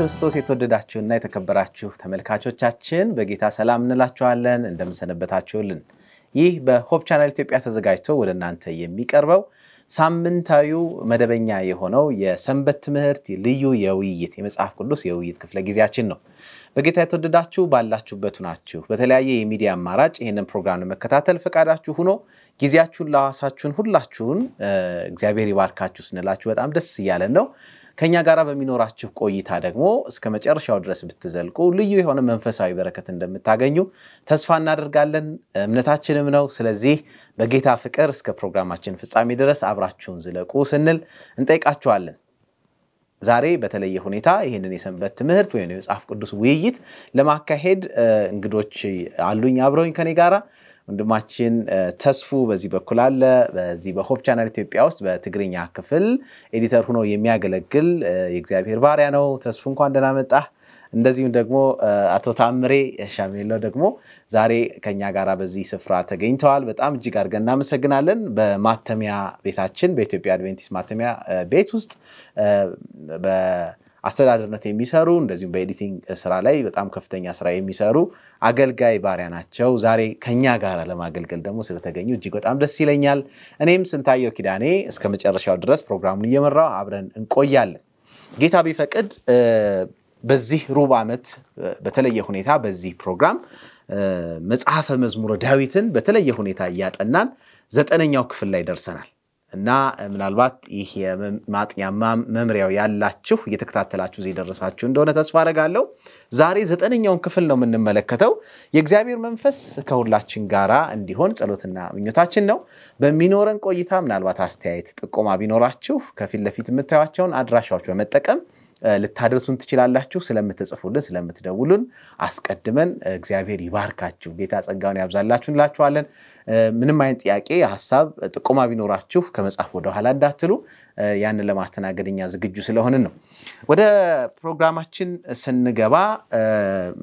በክርስቶስ የተወደዳችሁና የተከበራችሁ ተመልካቾቻችን በጌታ ሰላም እንላችኋለን። እንደምንሰነበታችሁልን። ይህ በሆፕ ቻናል ኢትዮጵያ ተዘጋጅቶ ወደ እናንተ የሚቀርበው ሳምንታዊ መደበኛ የሆነው የሰንበት ትምህርት ልዩ የውይይት የመጽሐፍ ቅዱስ የውይይት ክፍለ ጊዜያችን ነው። በጌታ የተወደዳችሁ ባላችሁበት ናችሁ። በተለያየ የሚዲያ አማራጭ ይህንን ፕሮግራም ለመከታተል ፈቃዳችሁ ሁኖ ጊዜያችሁን ለዋሳችሁን ሁላችሁን እግዚአብሔር ይባርካችሁ ስንላችሁ በጣም ደስ እያለን ነው። ከእኛ ጋር በሚኖራችሁ ቆይታ ደግሞ እስከ መጨረሻው ድረስ ብትዘልቁ ልዩ የሆነ መንፈሳዊ በረከት እንደምታገኙ ተስፋ እናደርጋለን፣ እምነታችንም ነው። ስለዚህ በጌታ ፍቅር እስከ ፕሮግራማችን ፍጻሜ ድረስ አብራችሁን ዝለቁ ስንል እንጠይቃችኋለን። ዛሬ በተለየ ሁኔታ ይህንን የሰንበት ትምህርት ወይም የመጽሐፍ ቅዱስ ውይይት ለማካሄድ እንግዶች አሉኝ አብረውኝ ከኔ ጋራ ወንድማችን ተስፉ በዚህ በኩል አለ። በዚህ በሆፕ ቻናል ኢትዮጵያ ውስጥ በትግርኛ ክፍል ኤዲተር ሆኖ የሚያገለግል የእግዚአብሔር ባሪያ ነው። ተስፉ እንኳን ደህና መጣ እንደዚሁም ደግሞ አቶ ታምሬ ሻሜሎ ደግሞ ዛሬ ከኛ ጋር በዚህ ስፍራ ተገኝተዋል። በጣም እጅግ አድርገን እናመሰግናለን። በማተሚያ ቤታችን በኢትዮጵያ አድቬንቲስት ማተሚያ ቤት ውስጥ አስተዳደርነት የሚሰሩ እንደዚሁም በኤዲቲንግ ስራ ላይ በጣም ከፍተኛ ስራ የሚሰሩ አገልጋይ ባሪያ ናቸው። ዛሬ ከኛ ጋር ለማገልገል ደግሞ ስለተገኙ እጅግ በጣም ደስ ይለኛል። እኔም ስንታየው ኪዳኔ እስከ መጨረሻው ድረስ ፕሮግራሙን እየመራው አብረን እንቆያለን። ጌታ ቢፈቅድ በዚህ ሩብ ዓመት በተለየ ሁኔታ በዚህ ፕሮግራም መጽሐፈ መዝሙረ ዳዊትን በተለየ ሁኔታ እያጠናን ዘጠነኛው ክፍል ላይ ደርሰናል። እና ምናልባት ይህ የማጥኛ መምሪያው ያላችሁ እየተከታተላችሁ እዚህ የደረሳችሁ እንደሆነ ተስፋ አደርጋለሁ። ዛሬ ዘጠነኛውን ክፍል ነው የምንመለከተው። የእግዚአብሔር መንፈስ ከሁላችን ጋር እንዲሆን ጸሎትና ምኞታችን ነው። በሚኖረን ቆይታ ምናልባት አስተያየት፣ ጥቆማ ቢኖራችሁ ከፊት ለፊት የምታዩቸውን አድራሻዎች በመጠቀም ልታደርሱን ትችላላችሁ። ስለምትጽፉልን፣ ስለምትደውሉን አስቀድመን እግዚአብሔር ይባርካችሁ፣ ጌታ ጸጋውን ያብዛላችሁ እንላችኋለን። ምንም አይነት ጥያቄ፣ ሀሳብ፣ ጥቆማ ቢኖራችሁ ከመጽሐፍ ወደኋላ እንዳትሉ ያንን ለማስተናገድ እኛ ዝግጁ ስለሆንን ነው። ወደ ፕሮግራማችን ስንገባ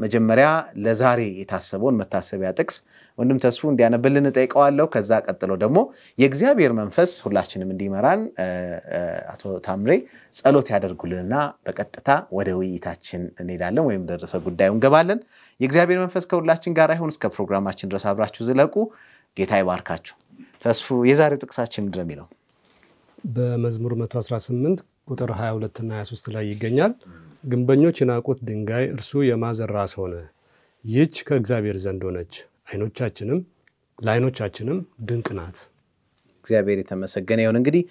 መጀመሪያ ለዛሬ የታሰበውን መታሰቢያ ጥቅስ ወንድም ተስፉ እንዲያነብልን እጠይቀዋለሁ። ከዛ ቀጥሎ ደግሞ የእግዚአብሔር መንፈስ ሁላችንም እንዲመራን አቶ ታምሬ ጸሎት ያደርጉልንና በቀጥታ ወደ ውይይታችን እንሄዳለን ወይም ደረሰ ጉዳዩ እንገባለን። የእግዚአብሔር መንፈስ ከሁላችን ጋር ይሁን። እስከ ፕሮግራማችን ድረስ አብራችሁ ዝለቁ። ጌታ ይባርካቸው። ተስፉ የዛሬው ጥቅሳችን ምንድን ነው የሚለው? በመዝሙር 118 ቁጥር 22 እና 23 ላይ ይገኛል። ግንበኞች የናቁት ድንጋይ እርሱ የማዕዘን ራስ ሆነ። ይህች ከእግዚአብሔር ዘንድ ሆነች፣ አይኖቻችንም ለአይኖቻችንም ድንቅ ናት። እግዚአብሔር የተመሰገነ ይሁን። እንግዲህ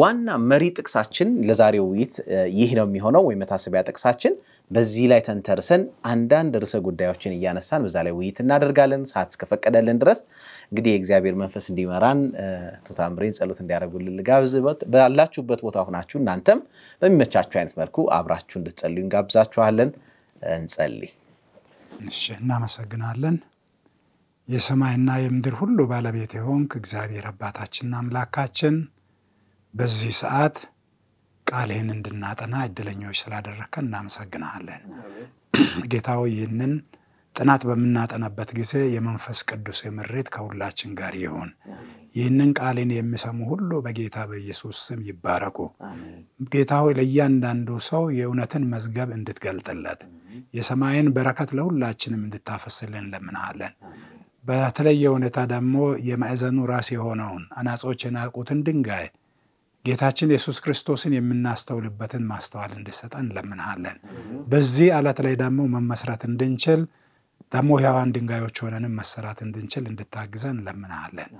ዋና መሪ ጥቅሳችን ለዛሬው ውይይት ይህ ነው የሚሆነው፣ ወይ መታሰቢያ ጥቅሳችን። በዚህ ላይ ተንተርሰን አንዳንድ ርዕሰ ጉዳዮችን እያነሳን በዛ ላይ ውይይት እናደርጋለን ሰዓት እስከፈቀደልን ድረስ እንግዲህ የእግዚአብሔር መንፈስ እንዲመራን ቱታምሬን ጸሎት እንዲያደርጉልን ልጋብዝ። ባላችሁበት ቦታ ሁናችሁ እናንተም በሚመቻችሁ አይነት መልኩ አብራችሁ እንድትጸልዩ እንጋብዛችኋለን። እንጸልይ። እሺ፣ እናመሰግናለን። የሰማይና የምድር ሁሉ ባለቤት የሆንክ እግዚአብሔር አባታችንና አምላካችን በዚህ ሰዓት ቃልህን እንድናጠና እድለኞች ስላደረከን እናመሰግናለን። ጌታው ይህንን ጥናት በምናጠናበት ጊዜ የመንፈስ ቅዱስ ምሬት ከሁላችን ጋር ይሁን። ይህንን ቃልን የሚሰሙ ሁሉ በጌታ በኢየሱስ ስም ይባረኩ። ጌታ ሆይ ለእያንዳንዱ ሰው የእውነትን መዝገብ እንድትገልጥለት የሰማይን በረከት ለሁላችንም እንድታፈስልን እንለምናሃለን። በተለየ ሁኔታ ደግሞ የማዕዘኑ ራስ የሆነውን አናጾች የናቁትን ድንጋይ ጌታችን ኢየሱስ ክርስቶስን የምናስተውልበትን ማስተዋል እንድሰጠን እንለምናሃለን። በዚህ አለት ላይ ደግሞ መመስረት እንድንችል ደግሞ ሕያዋን ድንጋዮች ሆነንም መሰራት እንድንችል እንድታግዘን እንለምናሃለን።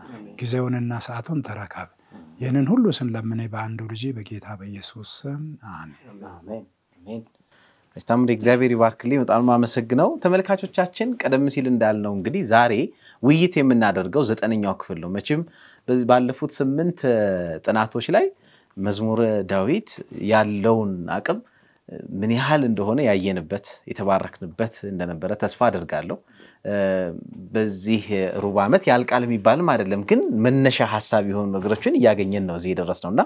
ጊዜውንና ሰዓቱን ተረከብ። ይህንን ሁሉ ስንለምን በአንዱ ልጅ በጌታ በኢየሱስ ስም አሜን። በጣም እግዚአብሔር ይባርክልኝ። በጣም አመሰግነው። ተመልካቾቻችን ቀደም ሲል እንዳልነው እንግዲህ ዛሬ ውይይት የምናደርገው ዘጠነኛው ክፍል ነው። መቼም ባለፉት ስምንት ጥናቶች ላይ መዝሙረ ዳዊት ያለውን አቅም ምን ያህል እንደሆነ ያየንበት የተባረክንበት እንደነበረ ተስፋ አድርጋለሁ። በዚህ ሩብ ዓመት ያልቃል የሚባልም አይደለም፣ ግን መነሻ ሀሳብ የሆኑ ነገሮችን እያገኘን ነው እዚህ የደረስ ነው እና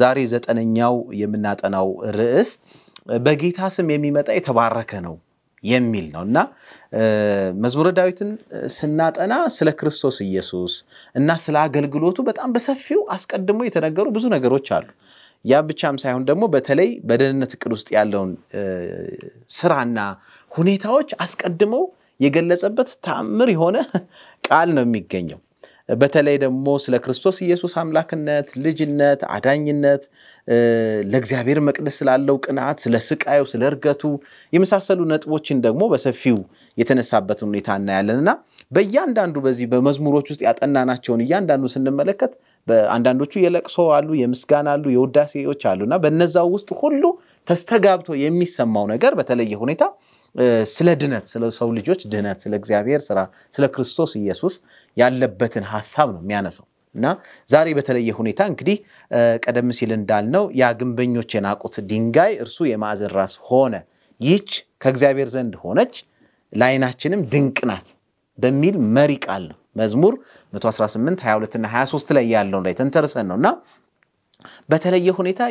ዛሬ ዘጠነኛው የምናጠናው ርዕስ በጌታ ስም የሚመጣ የተባረከ ነው የሚል ነው እና መዝሙረ ዳዊትን ስናጠና ስለ ክርስቶስ ኢየሱስ እና ስለ አገልግሎቱ በጣም በሰፊው አስቀድሞ የተነገሩ ብዙ ነገሮች አሉ። ያ ብቻም ሳይሆን ደግሞ በተለይ በደህንነት እቅድ ውስጥ ያለውን ስራና ሁኔታዎች አስቀድመው የገለጸበት ተአምር የሆነ ቃል ነው የሚገኘው። በተለይ ደግሞ ስለ ክርስቶስ ኢየሱስ አምላክነት፣ ልጅነት፣ አዳኝነት፣ ለእግዚአብሔር መቅደስ ስላለው ቅናት ስለ ስቃዩ፣ ስለ እርገቱ የመሳሰሉ ነጥቦችን ደግሞ በሰፊው የተነሳበትን ሁኔታ እናያለን እና በእያንዳንዱ በዚህ በመዝሙሮች ውስጥ ያጠናናቸውን እያንዳንዱ ስንመለከት አንዳንዶቹ የለቅሶ አሉ፣ የምስጋና አሉ፣ የውዳሴዎች አሉ እና ውስጥ ሁሉ ተስተጋብቶ የሚሰማው ነገር በተለየ ሁኔታ ስለ ድነት፣ ስለ ሰው ልጆች ድነት፣ ስለ እግዚአብሔር ስራ፣ ስለ ክርስቶስ ኢየሱስ ያለበትን ሀሳብ ነው የሚያነሳው እና ዛሬ በተለየ ሁኔታ እንግዲህ ቀደም ሲል እንዳልነው ያ ግንበኞች የናቁት ድንጋይ እርሱ የማዕዘን ራስ ሆነ፣ ይች ከእግዚአብሔር ዘንድ ሆነች፣ ለዓይናችንም ድንቅ ናት በሚል መሪ ቃል ነው መዝሙር 118 22 እና 23 ላይ ያለውን ላይ ተንተርሰን ነው እና በተለየ ሁኔታ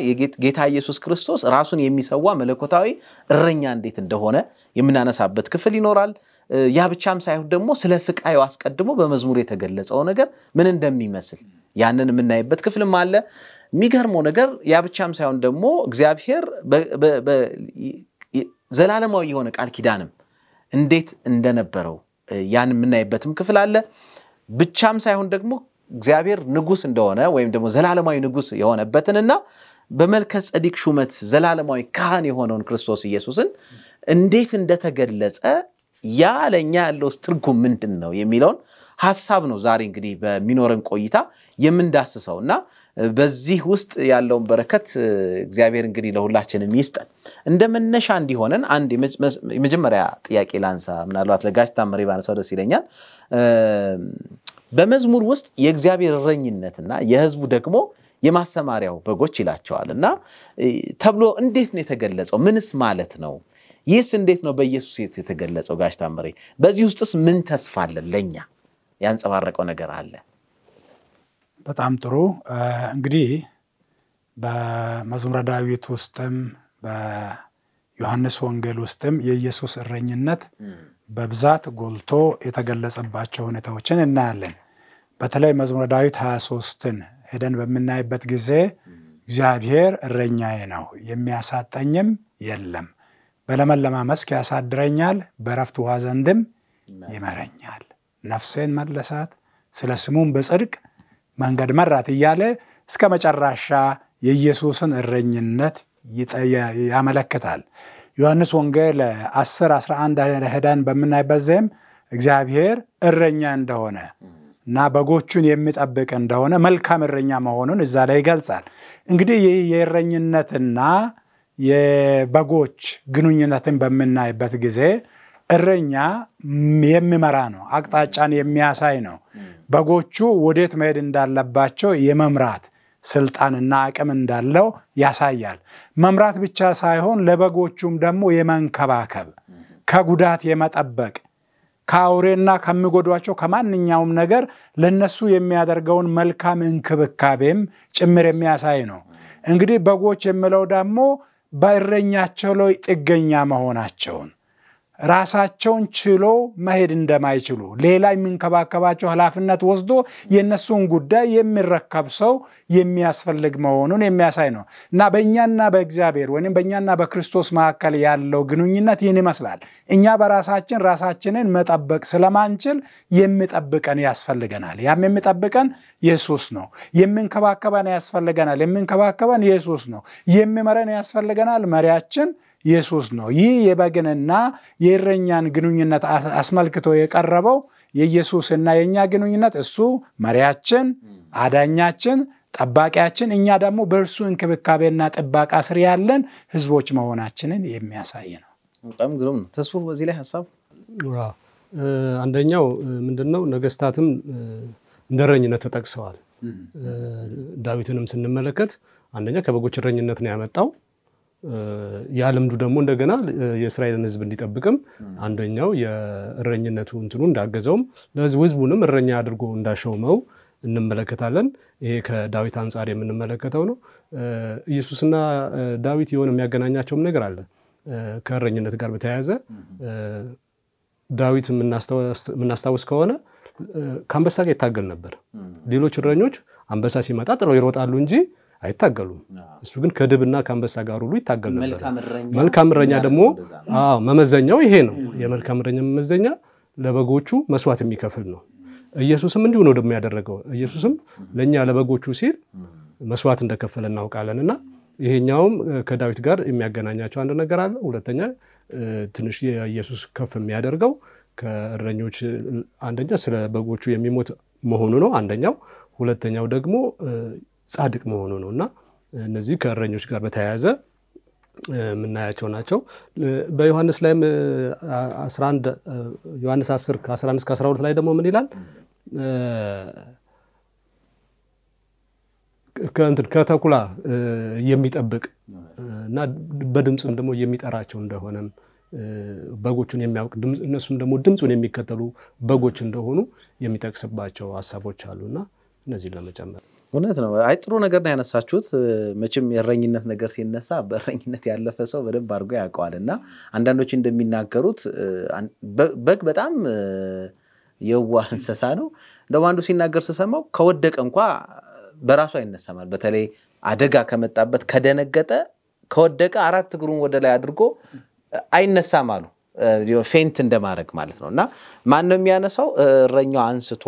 ጌታ ኢየሱስ ክርስቶስ ራሱን የሚሰዋ መለኮታዊ እረኛ እንዴት እንደሆነ የምናነሳበት ክፍል ይኖራል። ያ ብቻም ሳይሆን ደግሞ ስለ ስቃዩ አስቀድሞ በመዝሙር የተገለጸው ነገር ምን እንደሚመስል ያንን የምናይበት ክፍልም አለ። የሚገርመው ነገር ያ ብቻም ሳይሆን ደግሞ እግዚአብሔር ዘላለማዊ የሆነ ቃል ኪዳንም እንዴት እንደነበረው ያን የምናይበትም ክፍል አለ። ብቻም ሳይሆን ደግሞ እግዚአብሔር ንጉስ እንደሆነ ወይም ደግሞ ዘላለማዊ ንጉስ የሆነበትንና በመልከ ጸዲቅ ሹመት ዘላለማዊ ካህን የሆነውን ክርስቶስ ኢየሱስን እንዴት እንደተገለጸ ያ ለእኛ ያለው ትርጉም ምንድን ነው የሚለውን ሀሳብ ነው ዛሬ እንግዲህ በሚኖረን ቆይታ የምንዳስሰው እና በዚህ ውስጥ ያለውን በረከት እግዚአብሔር እንግዲህ ለሁላችንም ይስጠን። እንደ መነሻ እንዲሆነን አንድ የመጀመሪያ ጥያቄ ላንሳ። ምናልባት ለጋሽ ታምሬ ባነሳው ደስ ይለኛል። በመዝሙር ውስጥ የእግዚአብሔር እረኝነትና የህዝቡ ደግሞ የማሰማሪያው በጎች ይላቸዋል እና ተብሎ እንዴት ነው የተገለጸው? ምንስ ማለት ነው? ይህስ እንዴት ነው በኢየሱስ የተገለጸው? ጋሽ ታምሬ በዚህ ውስጥስ ምን ተስፋ አለን? ለእኛ ያንጸባረቀው ነገር አለ? በጣም ጥሩ እንግዲህ በመዝሙረ ዳዊት ውስጥም በዮሐንስ ወንጌል ውስጥም የኢየሱስ እረኝነት በብዛት ጎልቶ የተገለጸባቸው ሁኔታዎችን እናያለን። በተለይ መዝሙረ ዳዊት 23ን ሄደን በምናይበት ጊዜ እግዚአብሔር እረኛዬ ነው የሚያሳጠኝም የለም፣ በለመለማ መስክ ያሳድረኛል፣ በረፍት ውሃ ዘንድም ይመረኛል፣ ነፍሴን መለሳት፣ ስለ ስሙም በጽድቅ መንገድ መራት እያለ እስከ መጨረሻ የኢየሱስን እረኝነት ያመለክታል። ዮሐንስ ወንጌል 10 11 ሄደን በምናይበት ዜም እግዚአብሔር እረኛ እንደሆነ እና በጎቹን የሚጠብቅ እንደሆነ መልካም እረኛ መሆኑን እዛ ላይ ይገልጻል። እንግዲህ ይህ የእረኝነትና የበጎች ግንኙነትን በምናይበት ጊዜ እረኛ የሚመራ ነው፣ አቅጣጫን የሚያሳይ ነው። በጎቹ ወዴት መሄድ እንዳለባቸው የመምራት ስልጣንና አቅም እንዳለው ያሳያል። መምራት ብቻ ሳይሆን ለበጎቹም ደግሞ የመንከባከብ ከጉዳት የመጠበቅ ከአውሬና ከሚጎዷቸው ከማንኛውም ነገር ለነሱ የሚያደርገውን መልካም እንክብካቤም ጭምር የሚያሳይ ነው። እንግዲህ በጎች የሚለው ደግሞ በእረኛቸው ላይ ጥገኛ መሆናቸውን ራሳቸውን ችሎ መሄድ እንደማይችሉ ሌላ የሚንከባከባቸው ኃላፊነት ወስዶ የእነሱን ጉዳይ የሚረከብ ሰው የሚያስፈልግ መሆኑን የሚያሳይ ነው እና በእኛና በእግዚአብሔር ወይም በእኛና በክርስቶስ መካከል ያለው ግንኙነት ይህን ይመስላል። እኛ በራሳችን ራሳችንን መጠበቅ ስለማንችል የሚጠብቀን ያስፈልገናል። ያም የሚጠብቀን ኢየሱስ ነው። የምንከባከበን ያስፈልገናል። የምንከባከበን ኢየሱስ ነው። የሚመረን ያስፈልገናል። መሪያችን ኢየሱስ ነው። ይህ የበግንና የእረኛን ግንኙነት አስመልክቶ የቀረበው የኢየሱስና የእኛ ግንኙነት እሱ መሪያችን፣ አዳኛችን፣ ጠባቂያችን፣ እኛ ደግሞ በእርሱ እንክብካቤና ጥበቃ ስር ያለን ህዝቦች መሆናችንን የሚያሳይ ነው። በጣም ግሩም ነው። ተስፉ በዚህ ላይ ሀሳብ አንደኛው ምንድን ነው? ነገስታትም እንደ እረኝነት ተጠቅሰዋል። ዳዊትንም ስንመለከት አንደኛ ከበጎች እረኝነት ነው ያመጣው ያ ልምዱ ደግሞ እንደገና የእስራኤልን ህዝብ እንዲጠብቅም አንደኛው የእረኝነቱ እንትኑ እንዳገዘውም ለህዝቡ ህዝቡንም እረኛ አድርጎ እንዳሸውመው እንመለከታለን። ይሄ ከዳዊት አንጻር የምንመለከተው ነው። ኢየሱስና ዳዊት የሆነ የሚያገናኛቸውም ነገር አለ ከእረኝነት ጋር በተያያዘ ዳዊት የምናስታውስ ከሆነ ከአንበሳ ጋር ይታገል ነበር። ሌሎች እረኞች አንበሳ ሲመጣ ጥለው ይሮጣሉ እንጂ አይታገሉም። እሱ ግን ከድብና ከአንበሳ ጋር ሁሉ ይታገል ነበር። መልካም እረኛ ደግሞ መመዘኛው ይሄ ነው። የመልካም እረኛ መመዘኛ ለበጎቹ መስዋዕት የሚከፍል ነው። ኢየሱስም እንዲሁ ነው ደግሞ ያደረገው። ኢየሱስም ለእኛ ለበጎቹ ሲል መስዋዕት እንደከፈለ እናውቃለን እና ይሄኛውም ከዳዊት ጋር የሚያገናኛቸው አንድ ነገር አለ። ሁለተኛ ትንሽ የኢየሱስ ከፍ የሚያደርገው ከእረኞች አንደኛ ስለ በጎቹ የሚሞት መሆኑ ነው አንደኛው። ሁለተኛው ደግሞ ጻድቅ መሆኑ ነው እና እነዚህ ከእረኞች ጋር በተያያዘ የምናያቸው ናቸው። በዮሐንስ ላይም ዮሐንስ 10 ከ11 ከ12 ላይ ደግሞ ምን ይላል? ከተኩላ የሚጠብቅ እና በድምፁም ደግሞ የሚጠራቸው እንደሆነም በጎቹን የሚያውቅ እነሱም ደግሞ ድምፁን የሚከተሉ በጎች እንደሆኑ የሚጠቅስባቸው ሀሳቦች እና እነዚህን ለመጨመር እውነት ነው። አይ ጥሩ ነገር ነው ያነሳችሁት። መቼም የእረኝነት ነገር ሲነሳ በእረኝነት ያለፈ ሰው በደንብ አድርጎ ያውቀዋል እና አንዳንዶች እንደሚናገሩት በግ በጣም የዋህ እንስሳ ነው። እንደውም አንዱ ሲናገር ስሰማው ከወደቀ እንኳ በራሱ አይነሳማል። በተለይ አደጋ ከመጣበት ከደነገጠ ከወደቀ አራት እግሩን ወደ ላይ አድርጎ አይነሳም አሉ። ፌንት እንደማድረግ ማለት ነው እና ማን ነው የሚያነሳው? እረኛው አንስቶ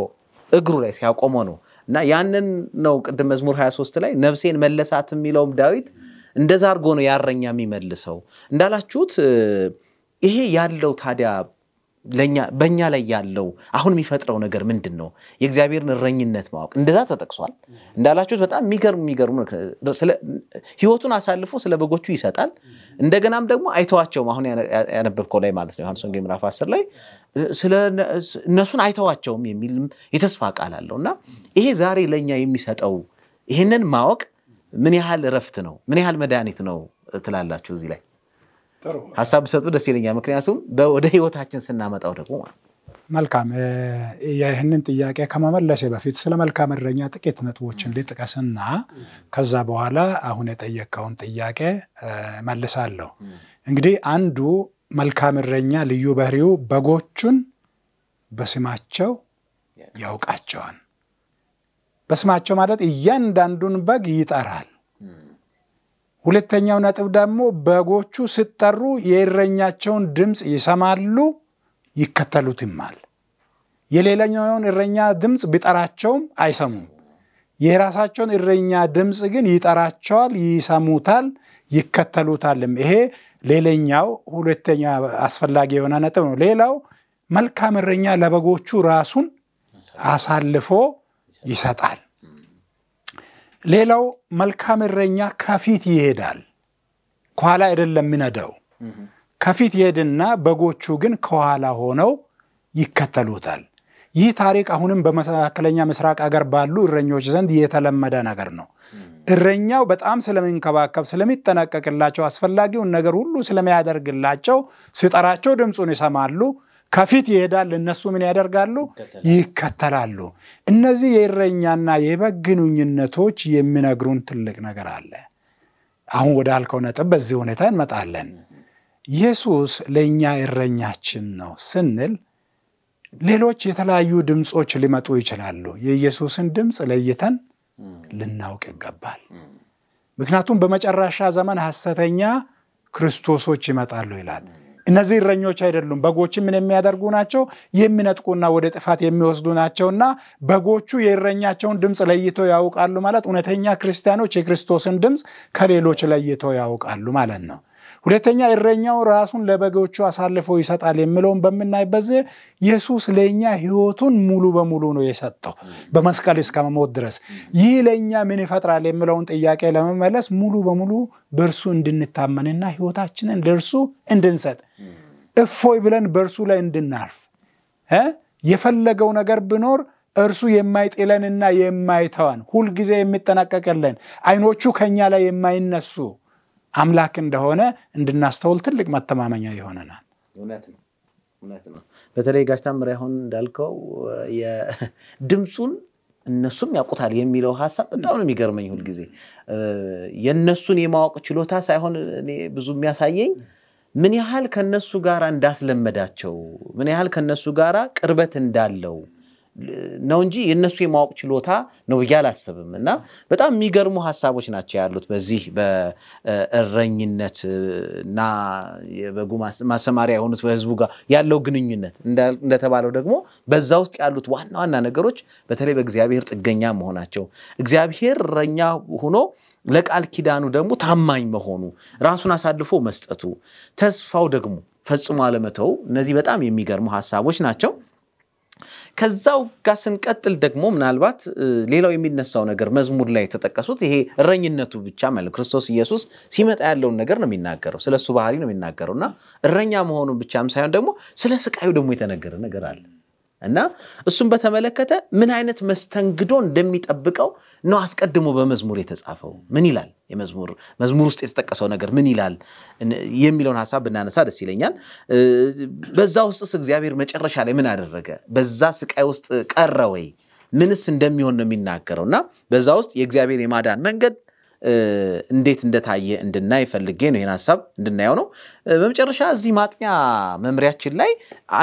እግሩ ላይ ሲያቆመው ነው እና ያንን ነው ቅድም መዝሙር 23 ላይ ነፍሴን መለሳት የሚለውም ዳዊት እንደዛ አድርጎ ነው ያረኛ የሚመልሰው። እንዳላችሁት ይሄ ያለው ታዲያ በእኛ ላይ ያለው አሁን የሚፈጥረው ነገር ምንድን ነው? የእግዚአብሔርን እረኝነት ማወቅ እንደዛ ተጠቅሷል። እንዳላችሁት በጣም የሚገርሙ የሚገርሙ ህይወቱን አሳልፎ ስለ በጎቹ ይሰጣል። እንደገናም ደግሞ አይተዋቸውም። አሁን ያነበብከው ላይ ማለት ነው ዮሐንስ ወንጌል ምዕራፍ 10 ላይ እነሱን አይተዋቸውም የሚል የተስፋ ቃል አለው እና ይሄ ዛሬ ለእኛ የሚሰጠው ይህንን ማወቅ ምን ያህል እረፍት ነው? ምን ያህል መድኃኒት ነው ትላላችሁ እዚህ ላይ ሀሳብ ብሰጡ ደስ ይለኛል። ምክንያቱም ወደ ህይወታችን ስናመጣው ደግሞ መልካም ይህንን ጥያቄ ከመመለሴ በፊት ስለ መልካም እረኛ ጥቂት ነጥቦችን ልጥቀስና ከዛ በኋላ አሁን የጠየቀውን ጥያቄ መልሳለሁ። እንግዲህ አንዱ መልካም እረኛ ልዩ በሪው በጎቹን በስማቸው ያውቃቸዋል። በስማቸው ማለት እያንዳንዱን በግ ይጠራል። ሁለተኛው ነጥብ ደግሞ በጎቹ ሲጠሩ የእረኛቸውን ድምፅ ይሰማሉ፣ ይከተሉትማል። የሌላኛውን እረኛ ድምፅ ቢጠራቸውም አይሰሙም። የራሳቸውን እረኛ ድምፅ ግን ይጠራቸዋል፣ ይሰሙታል፣ ይከተሉታልም። ይሄ ሌላኛው ሁለተኛ አስፈላጊ የሆነ ነጥብ ነው። ሌላው መልካም እረኛ ለበጎቹ ራሱን አሳልፎ ይሰጣል። ሌላው መልካም እረኛ ከፊት ይሄዳል፣ ከኋላ አይደለም የሚነዳው። ከፊት ይሄድና በጎቹ ግን ከኋላ ሆነው ይከተሉታል። ይህ ታሪክ አሁንም በመካከለኛ ምስራቅ አገር ባሉ እረኞች ዘንድ የተለመደ ነገር ነው። እረኛው በጣም ስለሚንከባከብ፣ ስለሚጠነቀቅላቸው፣ አስፈላጊውን ነገር ሁሉ ስለሚያደርግላቸው ሲጠራቸው ድምፁን ይሰማሉ። ከፊት ይሄዳል፣ እነሱ ምን ያደርጋሉ? ይከተላሉ። እነዚህ የእረኛና የበግ ግንኙነቶች የሚነግሩን ትልቅ ነገር አለ። አሁን ወደ አልከው ነጥብ በዚህ ሁኔታ እንመጣለን። ኢየሱስ ለእኛ እረኛችን ነው ስንል ሌሎች የተለያዩ ድምፆች ሊመጡ ይችላሉ። የኢየሱስን ድምፅ ለይተን ልናውቅ ይገባል። ምክንያቱም በመጨረሻ ዘመን ሐሰተኛ ክርስቶሶች ይመጣሉ ይላል። እነዚህ እረኞች አይደሉም። በጎች ምን የሚያደርጉ ናቸው? የሚነጥቁና ወደ ጥፋት የሚወስዱ ናቸውና በጎቹ የእረኛቸውን ድምፅ ለይቶ ያውቃሉ ማለት እውነተኛ ክርስቲያኖች የክርስቶስን ድምፅ ከሌሎች ለይቶ ያውቃሉ ማለት ነው። ሁለተኛ እረኛው ራሱን ለበጎቹ አሳልፎ ይሰጣል የሚለውን በምናይበት ጊዜ ኢየሱስ ለእኛ ህይወቱን ሙሉ በሙሉ ነው የሰጠው በመስቀል እስከ መሞት ድረስ። ይህ ለእኛ ምን ይፈጥራል የሚለውን ጥያቄ ለመመለስ ሙሉ በሙሉ በእርሱ እንድንታመንና ህይወታችንን ለእርሱ እንድንሰጥ እፎይ ብለን በእርሱ ላይ እንድናርፍ የፈለገው ነገር ብኖር እርሱ የማይጥለንና የማይተዋን ሁልጊዜ የሚጠናቀቅልን አይኖቹ ከኛ ላይ የማይነሱ አምላክ እንደሆነ እንድናስተውል ትልቅ መተማመኛ ይሆነናል። እውነት ነው፣ እውነት ነው። በተለይ ጋሽታ ምሪ አሁን እንዳልከው ድምፁን እነሱም ያውቁታል የሚለው ሀሳብ በጣም ነው የሚገርመኝ። ሁልጊዜ የእነሱን የማወቅ ችሎታ ሳይሆን ብዙ የሚያሳየኝ ምን ያህል ከነሱ ጋር እንዳስለመዳቸው፣ ምን ያህል ከነሱ ጋር ቅርበት እንዳለው ነው እንጂ የእነሱ የማወቅ ችሎታ ነው ብዬ አላስብም። እና በጣም የሚገርሙ ሀሳቦች ናቸው ያሉት በዚህ በእረኝነት እና የበጉ ማሰማሪያ የሆኑት በህዝቡ ጋር ያለው ግንኙነት እንደተባለው ደግሞ በዛ ውስጥ ያሉት ዋና ዋና ነገሮች በተለይ በእግዚአብሔር ጥገኛ መሆናቸው እግዚአብሔር እረኛ ሆኖ ለቃል ኪዳኑ ደግሞ ታማኝ መሆኑ፣ ራሱን አሳልፎ መስጠቱ፣ ተስፋው ደግሞ ፈጽሞ አለመተው፣ እነዚህ በጣም የሚገርሙ ሀሳቦች ናቸው። ከዛው ጋር ስንቀጥል ደግሞ ምናልባት ሌላው የሚነሳው ነገር መዝሙር ላይ የተጠቀሱት ይሄ እረኝነቱ ብቻ ማለት ክርስቶስ ኢየሱስ ሲመጣ ያለውን ነገር ነው የሚናገረው፣ ስለ እሱ ባህሪ ነው የሚናገረው እና እረኛ መሆኑን ብቻም ሳይሆን ደግሞ ስለ ስቃዩ ደግሞ የተነገረ ነገር አለ። እና እሱን በተመለከተ ምን አይነት መስተንግዶ እንደሚጠብቀው ነው አስቀድሞ በመዝሙር የተጻፈው። ምን ይላል የመዝሙር መዝሙር ውስጥ የተጠቀሰው ነገር ምን ይላል የሚለውን ሀሳብ ብናነሳ ደስ ይለኛል። በዛ ውስጥስ እግዚአብሔር መጨረሻ ላይ ምን አደረገ? በዛ ስቃይ ውስጥ ቀረ ወይ? ምንስ እንደሚሆን ነው የሚናገረው እና በዛ ውስጥ የእግዚአብሔር የማዳን መንገድ እንዴት እንደታየ እንድናይ ፈልጌ ነው ይህን ሀሳብ እንድናየው ነው። በመጨረሻ እዚህ ማጥኛ መምሪያችን ላይ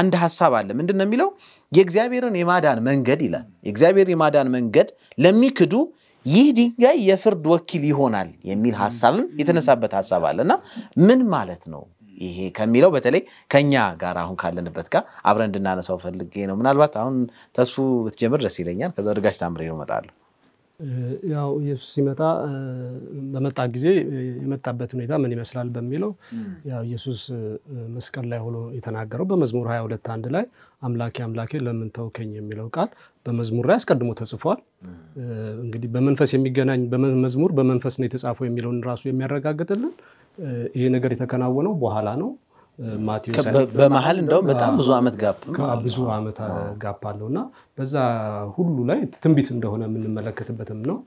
አንድ ሀሳብ አለ። ምንድን ነው የሚለው? የእግዚአብሔርን የማዳን መንገድ ይላል። የእግዚአብሔር የማዳን መንገድ ለሚክዱ ይህ ድንጋይ የፍርድ ወኪል ይሆናል የሚል ሀሳብም የተነሳበት ሀሳብ አለ እና ምን ማለት ነው ይሄ ከሚለው በተለይ ከኛ ጋር አሁን ካለንበት ጋር አብረን እንድናነሳው ፈልጌ ነው። ምናልባት አሁን ተስፉ ብትጀምር ደስ ይለኛል። ከዛ ድጋሽ ታምሬ ነው ያው ኢየሱስ ሲመጣ በመጣ ጊዜ የመጣበት ሁኔታ ምን ይመስላል በሚለው ያው ኢየሱስ መስቀል ላይ ሆኖ የተናገረው በመዝሙር ሀያ ሁለት አንድ ላይ አምላኬ አምላኬ ለምን ተውከኝ የሚለው ቃል በመዝሙር ላይ አስቀድሞ ተጽፏል። እንግዲህ በመንፈስ የሚገናኝ መዝሙር በመንፈስ ነው የተጻፈው የሚለውን ራሱ የሚያረጋግጥልን ይሄ ነገር የተከናወነው በኋላ ነው። ማቴዎስ በመሀል እንደውም በጣም ብዙ ዓመት ጋፕ ብዙ ዓመት ጋፕ አለው እና በዛ ሁሉ ላይ ትንቢት እንደሆነ የምንመለከትበትም ነው።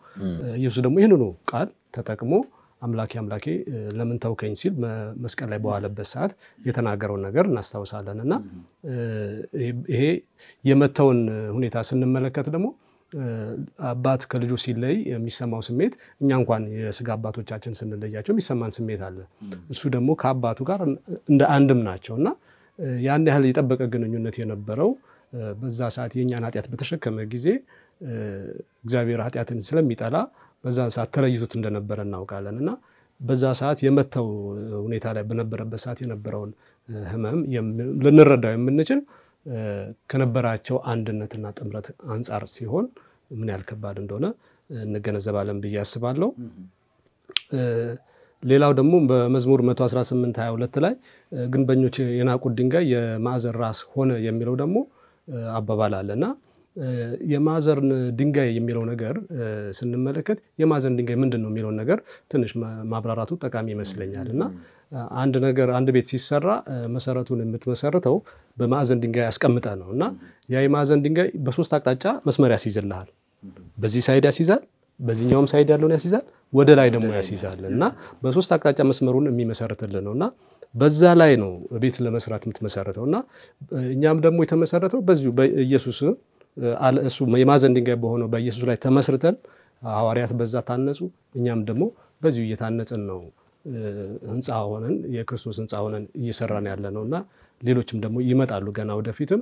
ኢየሱስ ደግሞ ይህንኑ ቃል ተጠቅሞ አምላኬ አምላኬ ለምን ተውከኝ ሲል መስቀል ላይ በዋለበት ሰዓት የተናገረውን ነገር እናስታውሳለን እና ይሄ የመተውን ሁኔታ ስንመለከት ደግሞ አባት ከልጁ ሲለይ የሚሰማው ስሜት እኛ እንኳን የስጋ አባቶቻችን ስንለያቸው የሚሰማን ስሜት አለ። እሱ ደግሞ ከአባቱ ጋር እንደ አንድም ናቸው እና ያን ያህል የጠበቀ ግንኙነት የነበረው በዛ ሰዓት የእኛን ኃጢአት በተሸከመ ጊዜ እግዚአብሔር ኃጢአትን ስለሚጠላ በዛ ሰዓት ተለይቶት እንደነበረ እናውቃለን እና በዛ ሰዓት የመተው ሁኔታ ላይ በነበረበት ሰዓት የነበረውን ህመም ልንረዳው የምንችል ከነበራቸው አንድነትና ጥምረት አንጻር ሲሆን ምን ያህል ከባድ እንደሆነ እንገነዘባለን ብዬ አስባለሁ። ሌላው ደግሞ በመዝሙር 118 22 ላይ ግንበኞች የናቁት ድንጋይ የማዕዘን ራስ ሆነ የሚለው ደግሞ አባባል አለ እና የማዕዘን ድንጋይ የሚለው ነገር ስንመለከት የማዕዘን ድንጋይ ምንድን ነው የሚለውን ነገር ትንሽ ማብራራቱ ጠቃሚ ይመስለኛል እና አንድ ነገር አንድ ቤት ሲሰራ መሰረቱን የምትመሰርተው በማዕዘን ድንጋይ ያስቀምጠ ነው እና ያ የማዕዘን ድንጋይ በሶስት አቅጣጫ መስመር ያስይዝልሃል። በዚህ ሳይድ ያስይዛል፣ በዚህኛውም ሳይድ ያለውን ያስይዛል፣ ወደ ላይ ደግሞ ያስይዛል እና በሶስት አቅጣጫ መስመሩን የሚመሰርትልን ነው እና በዛ ላይ ነው ቤት ለመስራት የምትመሰረተው እና እኛም ደግሞ የተመሰረተው በዚሁ በኢየሱስ እሱ የማዕዘን ድንጋይ በሆነው በኢየሱስ ላይ ተመስርተን ሐዋርያት በዛ ታነጹ፣ እኛም ደግሞ በዚሁ እየታነጽን ነው ህንፃ ሆነን የክርስቶስ ህንፃ ሆነን እየሰራን ያለ ነው እና ሌሎችም ደግሞ ይመጣሉ ገና ወደፊትም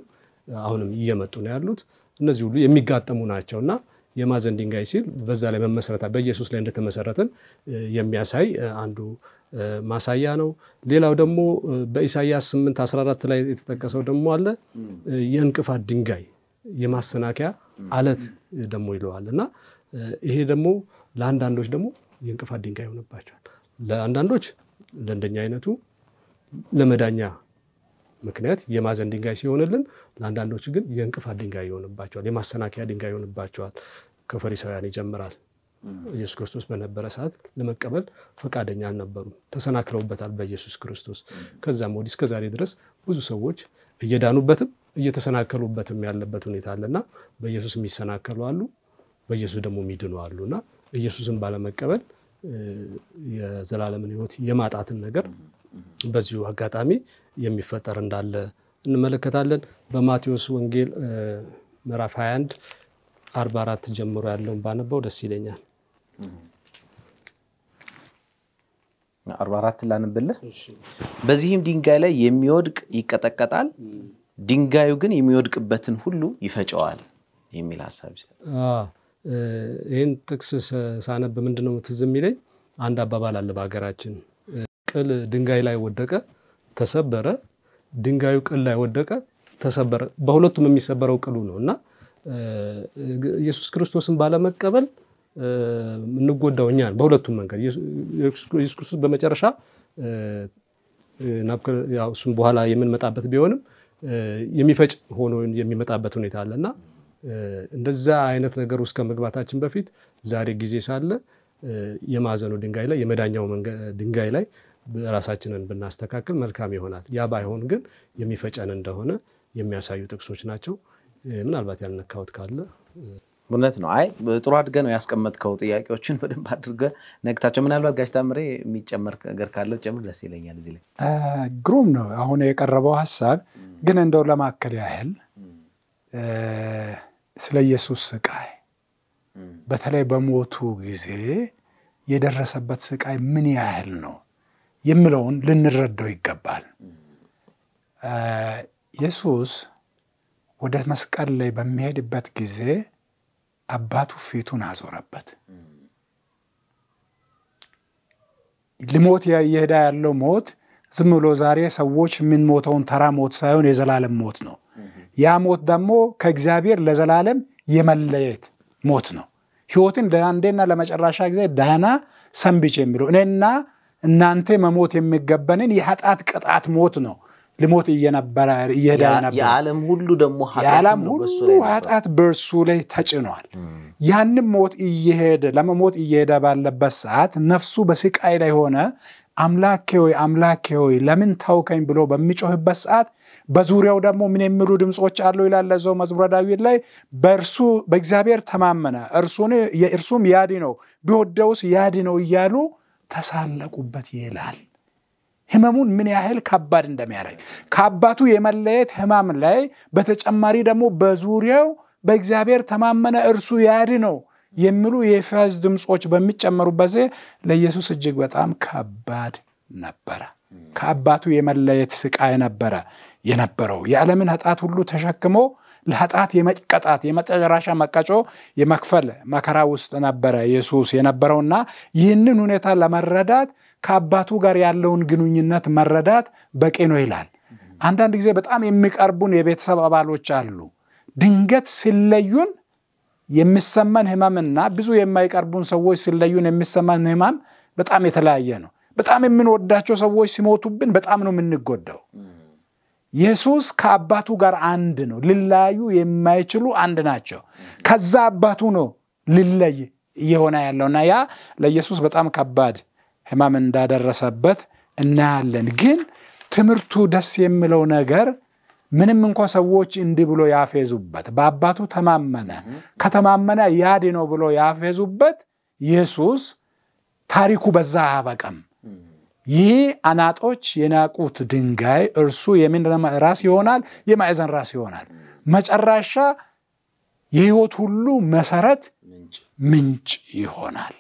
አሁንም እየመጡ ነው ያሉት። እነዚህ ሁሉ የሚጋጠሙ ናቸው እና የማዕዘን ድንጋይ ሲል በዛ ላይ መመሰረታ በኢየሱስ ላይ እንደተመሰረትን የሚያሳይ አንዱ ማሳያ ነው። ሌላው ደግሞ በኢሳያስ 8 14 ላይ የተጠቀሰው ደግሞ አለ የእንቅፋት ድንጋይ የማሰናከያ አለት ደግሞ ይለዋል እና ይሄ ደግሞ ለአንዳንዶች ደግሞ የእንቅፋት ድንጋይ ይሆንባቸዋል። ለአንዳንዶች ለእንደኛ አይነቱ ለመዳኛ ምክንያት የማዘን ድንጋይ ሲሆንልን፣ ለአንዳንዶች ግን የእንቅፋት ድንጋይ ይሆንባቸዋል፣ የማሰናከያ ድንጋይ ይሆንባቸዋል። ከፈሪሳውያን ይጀምራል። ኢየሱስ ክርስቶስ በነበረ ሰዓት ለመቀበል ፈቃደኛ አልነበሩም፣ ተሰናክለውበታል በኢየሱስ ክርስቶስ። ከዛም ወዲህ ዛሬ ድረስ ብዙ ሰዎች እየዳኑበትም እየተሰናከሉበትም ያለበት ሁኔታ አለና በኢየሱስ የሚሰናከሉ አሉ፣ በኢየሱስ ደግሞ የሚድኑ አሉ እና ኢየሱስን ባለመቀበል የዘላለምን ሕይወት የማጣትን ነገር በዚሁ አጋጣሚ የሚፈጠር እንዳለ እንመለከታለን። በማቴዎስ ወንጌል ምዕራፍ 21 44 ጀምሮ ያለውን ባነበው ደስ ይለኛል። 44 ላንብልህ። በዚህም ድንጋይ ላይ የሚወድቅ ይቀጠቀጣል፣ ድንጋዩ ግን የሚወድቅበትን ሁሉ ይፈጨዋል የሚል ሀሳብ ይህን ጥቅስ ሳነብ ምንድነው ትዝ የሚለኝ አንድ አባባል አለ በሀገራችን፣ ቅል ድንጋይ ላይ ወደቀ ተሰበረ፣ ድንጋዩ ቅል ላይ ወደቀ፣ ተሰበረ። በሁለቱም የሚሰበረው ቅሉ ነው እና ኢየሱስ ክርስቶስን ባለመቀበል እንጎዳው እኛ በሁለቱም መንገድ ኢየሱስ ክርስቶስ በመጨረሻ እሱም በኋላ የምንመጣበት ቢሆንም የሚፈጭ ሆኖ የሚመጣበት ሁኔታ አለ እና እንደዛ አይነት ነገር ውስጥ ከመግባታችን በፊት ዛሬ ጊዜ ሳለ የማዕዘኑ ድንጋይ ላይ የመዳኛው ድንጋይ ላይ ራሳችንን ብናስተካክል መልካም ይሆናል። ያ ባይሆን ግን የሚፈጨን እንደሆነ የሚያሳዩ ጥቅሶች ናቸው። ምናልባት ያልነካሁት ካለ እውነት ነው። አይ ጥሩ አድርገህ ነው ያስቀመጥከው። ጥያቄዎችን በደንብ አድርገህ ነግታቸው። ምናልባት ጋሽ ታምሬ የሚጨመር ነገር ካለ ጨምር፣ ደስ ይለኛል። እዚህ ላይ ግሩም ነው አሁን የቀረበው ሀሳብ። ግን እንደው ለማከል ያህል ስለ ኢየሱስ ስቃይ በተለይ በሞቱ ጊዜ የደረሰበት ስቃይ ምን ያህል ነው የምለውን ልንረዳው ይገባል። ኢየሱስ ወደ መስቀል ላይ በሚሄድበት ጊዜ አባቱ ፊቱን አዞረበት። ልሞት እየሄዳ ያለው ሞት ዝም ብሎ ዛሬ ሰዎች የምንሞተውን ተራ ሞት ሳይሆን የዘላለም ሞት ነው። ያ ሞት ደግሞ ከእግዚአብሔር ለዘላለም የመለየት ሞት ነው። ሕይወትን ለአንዴና ለመጨረሻ ጊዜ ዳና ሰንብጭ የሚለው እኔና እናንተ መሞት የሚገበንን የኃጢአት ቅጣት ሞት ነው ልሞት እየነበረ እየሄደ ነበርየዓለም ሁሉ ደግሞ የዓለም ሁሉ ኃጢአት በእርሱ ላይ ተጭኗል። ያንም ሞት እየሄደ ለመሞት እየሄደ ባለበት ሰዓት ነፍሱ በስቃይ ላይ ሆነ አምላኬ ሆይ አምላኬ ሆይ ለምን ታውከኝ ብሎ በሚጮህበት ሰዓት በዙሪያው ደግሞ ምን የሚሉ ድምፆች አለው ይላለ ዘው መዝሙረ ዳዊት ላይ በእርሱ በእግዚአብሔር ተማመነ እርሱም ያድ ነው ቢወደውስ ያድ ነው እያሉ ተሳለቁበት ይላል። ህመሙን ምን ያህል ከባድ እንደሚያደርግ ከአባቱ የመለየት ህማም ላይ በተጨማሪ ደግሞ በዙሪያው በእግዚአብሔር ተማመነ እርሱ ነው የሚሉ የፈዝ ድምፆች በሚጨመሩበት ጊዜ ለኢየሱስ እጅግ በጣም ከባድ ነበረ። ከአባቱ የመለየት ስቃይ ነበረ የነበረው። የዓለምን ኃጣት ሁሉ ተሸክሞ ለኃጢአት የመቀጣት የመጨረሻ መቀጮ የመክፈል መከራ ውስጥ ነበረ ኢየሱስ የነበረውና ይህንን ሁኔታ ለመረዳት ከአባቱ ጋር ያለውን ግንኙነት መረዳት በቂ ነው ይላል። አንዳንድ ጊዜ በጣም የሚቀርቡን የቤተሰብ አባሎች አሉ። ድንገት ሲለዩን የሚሰማን ህመምና ብዙ የማይቀርቡን ሰዎች ሲለዩን የሚሰማን ህመም በጣም የተለያየ ነው። በጣም የምንወዳቸው ሰዎች ሲሞቱብን በጣም ነው የምንጎዳው። ኢየሱስ ከአባቱ ጋር አንድ ነው። ሊለያዩ የማይችሉ አንድ ናቸው። ከዛ አባቱ ነው ሊለይ እየሆነ ያለውና ያ ለኢየሱስ በጣም ከባድ ህማም እንዳደረሰበት እናያለን። ግን ትምህርቱ ደስ የሚለው ነገር ምንም እንኳ ሰዎች እንዲህ ብሎ ያፌዙበት በአባቱ ተማመነ፣ ከተማመነ ያድ ነው ብሎ ያፌዙበት ኢየሱስ ታሪኩ በዛ አያበቃም። ይህ አናጦች የናቁት ድንጋይ እርሱ የምን ራስ ይሆናል? የማዕዘን ራስ ይሆናል። መጨረሻ የህይወት ሁሉ መሰረት ምንጭ ይሆናል።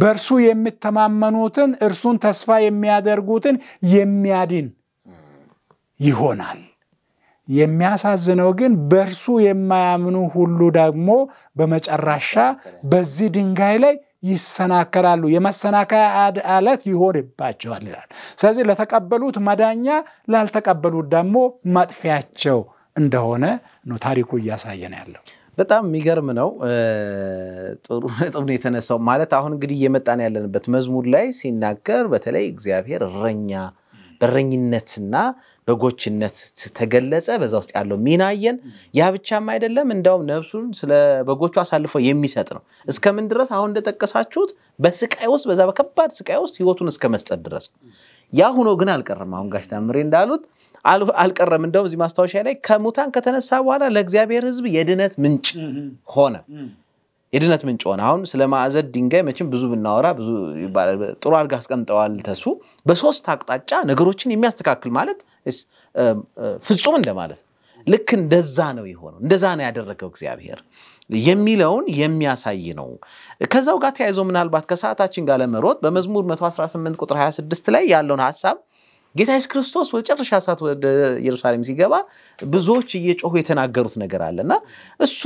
በእርሱ የምተማመኑትን እርሱን ተስፋ የሚያደርጉትን የሚያድን ይሆናል። የሚያሳዝነው ግን በእርሱ የማያምኑ ሁሉ ደግሞ በመጨረሻ በዚህ ድንጋይ ላይ ይሰናከላሉ፣ የመሰናከያ አለት ይሆንባቸዋል ይላል። ስለዚህ ለተቀበሉት መዳኛ፣ ላልተቀበሉት ደግሞ መጥፊያቸው እንደሆነ ነው ታሪኩ እያሳየን ያለው። በጣም የሚገርም ነው። ጥሩ ነጥብ ነው የተነሳው። ማለት አሁን እንግዲህ እየመጣን ያለንበት መዝሙር ላይ ሲናገር በተለይ እግዚአብሔር እረኛ በረኝነትና በጎችነት ተገለጸ። በዛ ውስጥ ያለው ሚና አየን። ያ ብቻም አይደለም፣ እንዲያውም ነፍሱን ስለ በጎቹ አሳልፎ የሚሰጥ ነው። እስከምን ድረስ አሁን እንደጠቀሳችሁት በስቃይ ውስጥ በዛ በከባድ ስቃይ ውስጥ ህይወቱን እስከ መስጠት ድረስ ያ ሁኖ ግን አልቀረም። አሁን ጋሽ ታምሬ እንዳሉት አልቀረም። እንደውም እዚህ ማስታወሻ ላይ ከሙታን ከተነሳ በኋላ ለእግዚአብሔር ህዝብ የድነት ምንጭ ሆነ። የድነት ምንጭ ሆነ። አሁን ስለ ማዕዘን ድንጋይ መቼም ብዙ ብናወራ ብዙ ጥሩ አድርጋ አስቀምጠዋል ተሱ። በሶስት አቅጣጫ ነገሮችን የሚያስተካክል ማለት ፍጹም እንደማለት ነው። ልክ እንደዛ ነው የሆነው፣ እንደዛ ነው ያደረገው እግዚአብሔር የሚለውን የሚያሳይ ነው። ከዛው ጋር ተያይዞ ምናልባት ከሰዓታችን ጋር ለመሮጥ በመዝሙር 118 ቁጥር 26 ላይ ያለውን ሀሳብ ጌታ የሱስ ክርስቶስ ወደ ጨረሻ ሰዓት ወደ ኢየሩሳሌም ሲገባ ብዙዎች እየጮሁ የተናገሩት ነገር አለ እና እሱ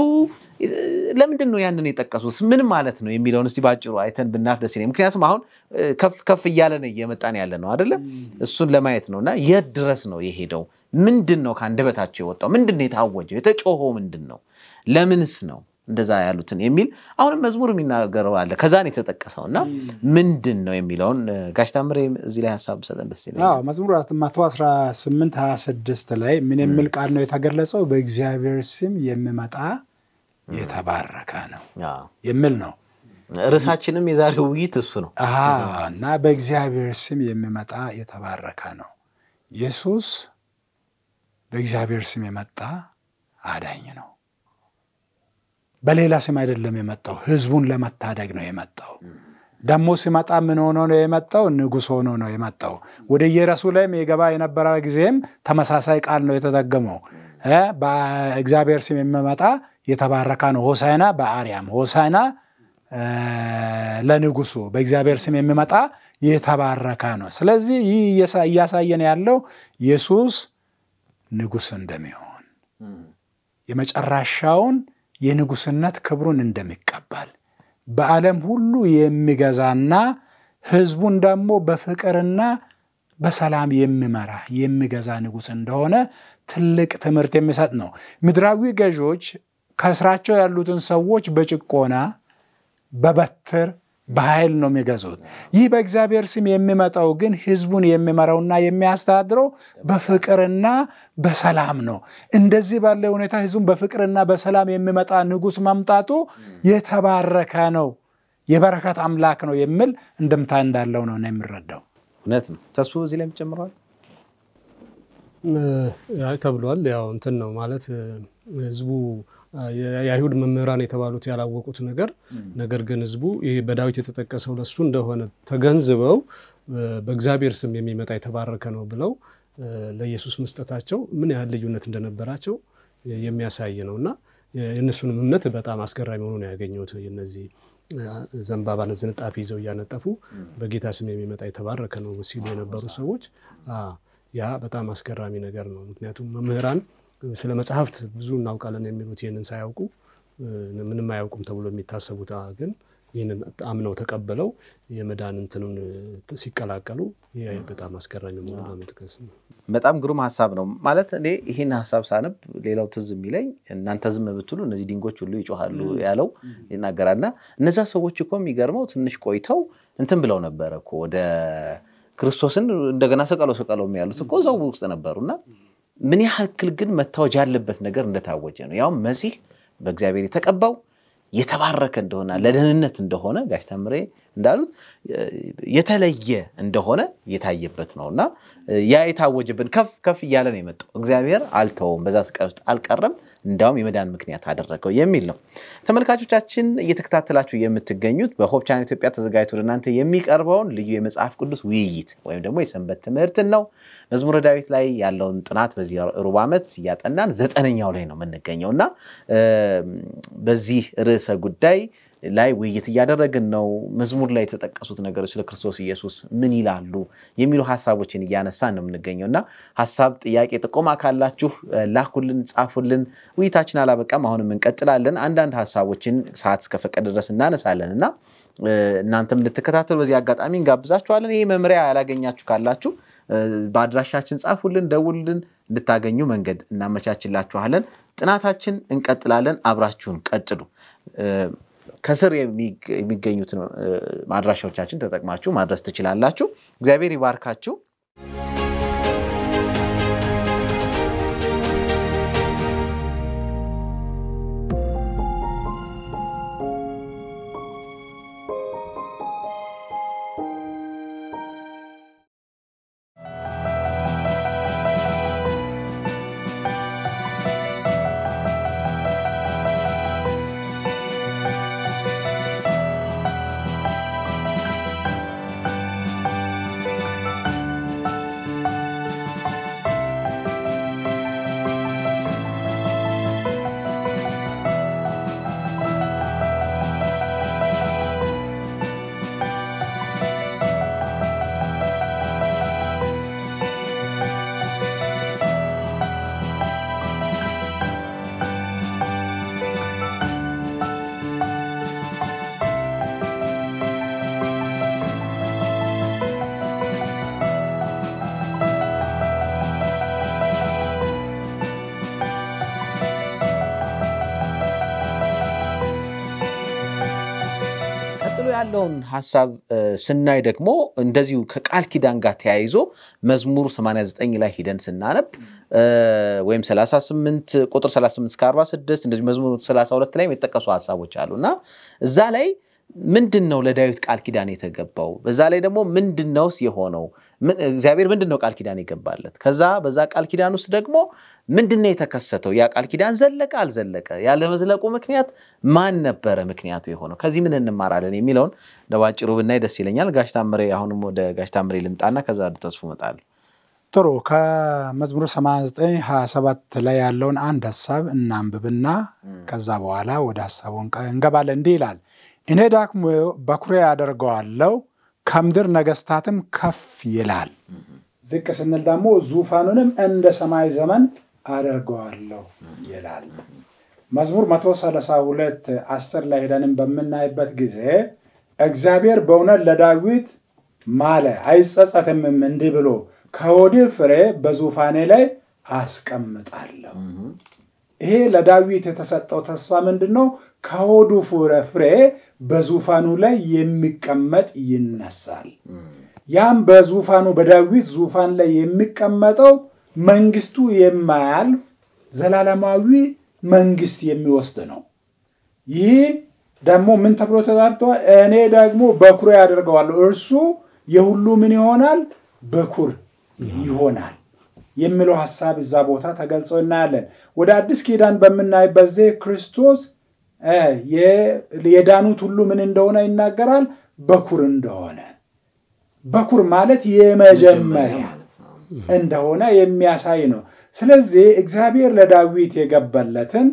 ለምንድን ነው ያንን የጠቀሱት ምን ማለት ነው የሚለውን እስቲ ባጭሩ አይተን ብናፍ ደስ ይለኝ ምክንያቱም አሁን ከፍ እያለን እየመጣን ያለ ነው አይደለም። እሱን ለማየት ነው እና የት ድረስ ነው የሄደው? ምንድን ነው በታቸው የወጣው? ምንድን ነው የታወጀው? የተጮሆ ምንድን ነው? ለምንስ ነው እንደዛ ያሉትን የሚል አሁንም መዝሙር የሚናገረው አለ። ከዛ ነው የተጠቀሰው እና ምንድን ነው የሚለውን ጋሽ ታምሬ እዚህ ላይ ሀሳብ ሰጠን ደስ ይለኛል። መዝሙር መቶ አስራ ስምንት ሀያ ስድስት ላይ ምን የሚል ቃል ነው የተገለጸው? በእግዚአብሔር ስም የሚመጣ የተባረከ ነው የሚል ነው። ርዕሳችንም የዛሬው ውይይት እሱ ነው እና በእግዚአብሔር ስም የሚመጣ የተባረከ ነው። ኢየሱስ በእግዚአብሔር ስም የመጣ አዳኝ ነው። በሌላ ስም አይደለም የመጣው፣ ህዝቡን ለመታደግ ነው የመጣው። ደግሞ ሲመጣ ምን ሆኖ ነው የመጣው? ንጉሥ ሆኖ ነው የመጣው። ወደ ኢየሩሳሌም የገባ የነበረ ጊዜም ተመሳሳይ ቃል ነው የተደገመው። በእግዚአብሔር ስም የሚመጣ የተባረከ ነው፣ ሆሳይና በአርያም ሆሳይና ለንጉሱ በእግዚአብሔር ስም የሚመጣ የተባረከ ነው። ስለዚህ ይህ እያሳየን ያለው ኢየሱስ ንጉስ እንደሚሆን የመጨረሻውን የንጉሥነት ክብሩን እንደሚቀበል በዓለም ሁሉ የሚገዛና ሕዝቡን ደግሞ በፍቅርና በሰላም የሚመራ የሚገዛ ንጉሥ እንደሆነ ትልቅ ትምህርት የሚሰጥ ነው። ምድራዊ ገዢዎች ከስራቸው ያሉትን ሰዎች በጭቆና በበትር በኃይል ነው የሚገዙት። ይህ በእግዚአብሔር ስም የሚመጣው ግን ህዝቡን የሚመራውና የሚያስተዳድረው በፍቅርና በሰላም ነው። እንደዚህ ባለ ሁኔታ ህዝቡን በፍቅርና በሰላም የሚመጣ ንጉሥ መምጣቱ የተባረከ ነው፣ የበረከት አምላክ ነው የሚል እንድምታ እንዳለው ነው የሚረዳው። እውነት ነው። ተሱ እዚህ ላይ ጨምረዋል ተብሏል። ያው እንትን ነው ማለት ህዝቡ የአይሁድ መምህራን የተባሉት ያላወቁት ነገር ነገር ግን ህዝቡ ይሄ በዳዊት የተጠቀሰው ለሱ እንደሆነ ተገንዝበው በእግዚአብሔር ስም የሚመጣ የተባረከ ነው ብለው ለኢየሱስ መስጠታቸው ምን ያህል ልዩነት እንደነበራቸው የሚያሳይ ነው እና የእነሱንም እምነት በጣም አስገራሚ ሆኖ ነው ያገኘሁት። ዘንባባ ዝንጣፊ ይዘው እያነጠፉ በጌታ ስም የሚመጣ የተባረከ ነው ሲሉ የነበሩ ሰዎች ያ በጣም አስገራሚ ነገር ነው። ምክንያቱም መምህራን ስለ መጽሐፍት ብዙ እናውቃለን የሚሉት ይህንን ሳያውቁ ምንም አያውቁም ተብሎ የሚታሰቡት ግን ይህንን አምነው ተቀበለው የመዳን እንትኑን ሲቀላቀሉ በጣም አስገራሚ መሆኑ ለመጥቀስ ነው። በጣም ግሩም ሀሳብ ነው። ማለት እኔ ይህን ሀሳብ ሳነብ ሌላው ትዝ የሚለኝ እናንተ ዝም ብትሉ እነዚህ ድንጎች ሁሉ ይጮሃሉ ያለው ይናገራልና እነዛ ሰዎች እኮ የሚገርመው ትንሽ ቆይተው እንትን ብለው ነበረ እኮ ወደ ክርስቶስን እንደገና ሰቀለው ሰቀለው የሚያሉት እኮ እዛው ውስጥ ነበሩና ምን ያህል ግን መታወጅ ያለበት ነገር እንደታወጀ ነው። ያውም መሲህ በእግዚአብሔር የተቀባው የተባረከ እንደሆነ ለደህንነት እንደሆነ ጋሽ እንዳሉት የተለየ እንደሆነ የታየበት ነው እና ያ የታወጀብን ከፍ ከፍ እያለ ነው የመጣው። እግዚአብሔር አልተውም፣ በዛ ስቃይ ውስጥ አልቀረም፣ እንዳውም የመዳን ምክንያት አደረገው የሚል ነው። ተመልካቾቻችን እየተከታተላችሁ የምትገኙት በሆፕ ቻናል ኢትዮጵያ ተዘጋጅቶ ለእናንተ የሚቀርበውን ልዩ የመጽሐፍ ቅዱስ ውይይት ወይም ደግሞ የሰንበት ትምህርትን ነው። መዝሙረ ዳዊት ላይ ያለውን ጥናት በዚህ ሩብ ዓመት እያጠናን ዘጠነኛው ላይ ነው የምንገኘው እና በዚህ ርዕሰ ጉዳይ ላይ ውይይት እያደረግን ነው። መዝሙር ላይ የተጠቀሱት ነገሮች ስለ ክርስቶስ ኢየሱስ ምን ይላሉ የሚሉ ሀሳቦችን እያነሳን ነው የምንገኘው እና ሀሳብ፣ ጥያቄ፣ ጥቆማ ካላችሁ ላኩልን፣ ጻፉልን። ውይይታችን አላበቃም፣ አሁንም እንቀጥላለን። አንዳንድ ሀሳቦችን ሰዓት እስከፈቀደ ድረስ እናነሳለን እና እናንተም እንድትከታተሉ በዚህ አጋጣሚ እንጋብዛችኋለን። ይህ መምሪያ ያላገኛችሁ ካላችሁ በአድራሻችን ጻፉልን፣ ደውልልን፣ እንድታገኙ መንገድ እናመቻችላችኋለን። ጥናታችን እንቀጥላለን። አብራችሁን ቀጥሉ። ከስር የሚገኙትን ማድራሻዎቻችን ተጠቅማችሁ ማድረስ ትችላላችሁ። እግዚአብሔር ይባርካችሁ። ሀሳብ ስናይ ደግሞ እንደዚሁ ከቃል ኪዳን ጋር ተያይዞ መዝሙር 89 ላይ ሂደን ስናነብ ወይም 38 ቁጥር 38 እስከ 46 እንደዚሁ መዝሙር 32 ላይ የተጠቀሱ ሀሳቦች አሉ እና እዛ ላይ ምንድን ነው ለዳዊት ቃል ኪዳን የተገባው? በዛ ላይ ደግሞ ምንድን ነውስ የሆነው? እግዚአብሔር ምንድን ነው ቃል ኪዳን የገባለት? ከዛ በዛ ቃል ኪዳን ውስጥ ደግሞ ምንድነው የተከሰተው? ያ ቃል ኪዳን ዘለቀ አልዘለቀ? ያለመዝለቁ ምክንያት ማን ነበረ ምክንያቱ የሆነው? ከዚህ ምን እንማራለን የሚለውን በአጭሩ ብናይ ደስ ይለኛል። ጋሽ ታምሬ፣ አሁንም ወደ ጋሽ ታምሬ ልምጣና ከዛ ወደ ተስፉ እመጣለሁ። ጥሩ። ከመዝሙር 89 27 ላይ ያለውን አንድ ሀሳብ እናንብብና ከዛ በኋላ ወደ ሀሳቡ እንገባለን። እንዲህ ይላል፣ እኔ ዳክሞ በኩሬ ያደርገዋለው ከምድር ነገስታትም ከፍ ይላል። ዝቅ ስንል ደግሞ ዙፋኑንም እንደ ሰማይ ዘመን አደርገዋለሁ ይላል። መዝሙር 132 10 ላይ ሄደንም በምናይበት ጊዜ እግዚአብሔር በእውነት ለዳዊት ማለ አይጸጸትምም እንዲህ ብሎ ከወዲህ ፍሬ በዙፋኔ ላይ አስቀምጣለሁ። ይሄ ለዳዊት የተሰጠው ተስፋ ምንድን ነው? ከሆዱ ፍሬ በዙፋኑ ላይ የሚቀመጥ ይነሳል። ያም በዙፋኑ በዳዊት ዙፋን ላይ የሚቀመጠው መንግስቱ የማያልፍ ዘላለማዊ መንግስት የሚወስድ ነው። ይህ ደግሞ ምን ተብሎ ተጠርቷል? እኔ ደግሞ በኩሬ ያደርገዋለሁ፣ እርሱ የሁሉ ምን ይሆናል? በኩር ይሆናል የሚለው ሀሳብ እዛ ቦታ ተገልጾ እናያለን። ወደ አዲስ ኪዳን በምናይበት ዜ ክርስቶስ የዳኑት ሁሉ ምን እንደሆነ ይናገራል፣ በኩር እንደሆነ። በኩር ማለት የመጀመሪያ እንደሆነ የሚያሳይ ነው። ስለዚህ እግዚአብሔር ለዳዊት የገባለትን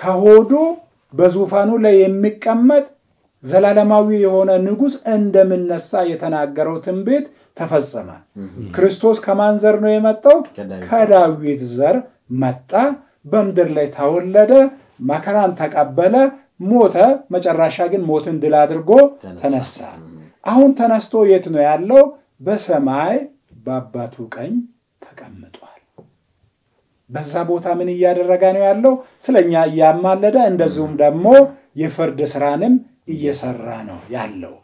ከሆዱ በዙፋኑ ላይ የሚቀመጥ ዘላለማዊ የሆነ ንጉሥ እንደምነሳ የተናገረው ትንቢት ተፈጸመ። ክርስቶስ ከማን ዘር ነው የመጣው? ከዳዊት ዘር መጣ፣ በምድር ላይ ተወለደ፣ መከራን ተቀበለ፣ ሞተ። መጨረሻ ግን ሞትን ድል አድርጎ ተነሳ። አሁን ተነስቶ የት ነው ያለው? በሰማይ በአባቱ ቀኝ ተቀምጧል። በዛ ቦታ ምን እያደረገ ነው ያለው? ስለኛ እያማለደ እንደዚሁም ደግሞ የፍርድ ስራንም እየሰራ ነው ያለው።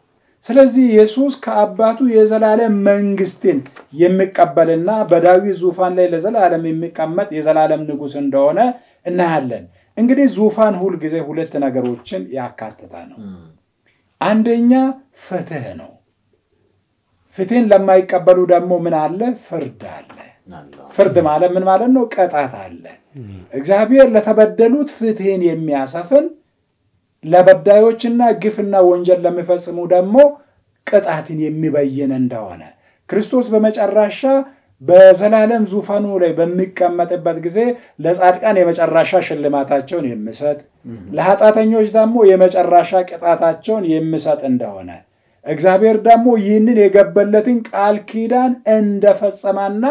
ስለዚህ ኢየሱስ ከአባቱ የዘላለም መንግስትን የሚቀበልና በዳዊት ዙፋን ላይ ለዘላለም የሚቀመጥ የዘላለም ንጉስ እንደሆነ እናያለን። እንግዲህ ዙፋን ሁል ጊዜ ሁለት ነገሮችን ያካትታ ነው። አንደኛ ፍትህ ነው። ፍትህን ለማይቀበሉ ደግሞ ምን አለ? ፍርድ አለ። ፍርድ ማለት ምን ማለት ነው? ቅጣት አለ። እግዚአብሔር ለተበደሉት ፍትህን የሚያሰፍን ለበዳዮችና ግፍና ወንጀል ለሚፈጽሙ ደግሞ ቅጣትን የሚበይን እንደሆነ ክርስቶስ በመጨረሻ በዘላለም ዙፋኑ ላይ በሚቀመጥበት ጊዜ ለጻድቃን የመጨረሻ ሽልማታቸውን የሚሰጥ ለኃጢአተኞች ደግሞ የመጨረሻ ቅጣታቸውን የሚሰጥ እንደሆነ እግዚአብሔር ደግሞ ይህንን የገበለትን ቃል ኪዳን እንደፈጸማና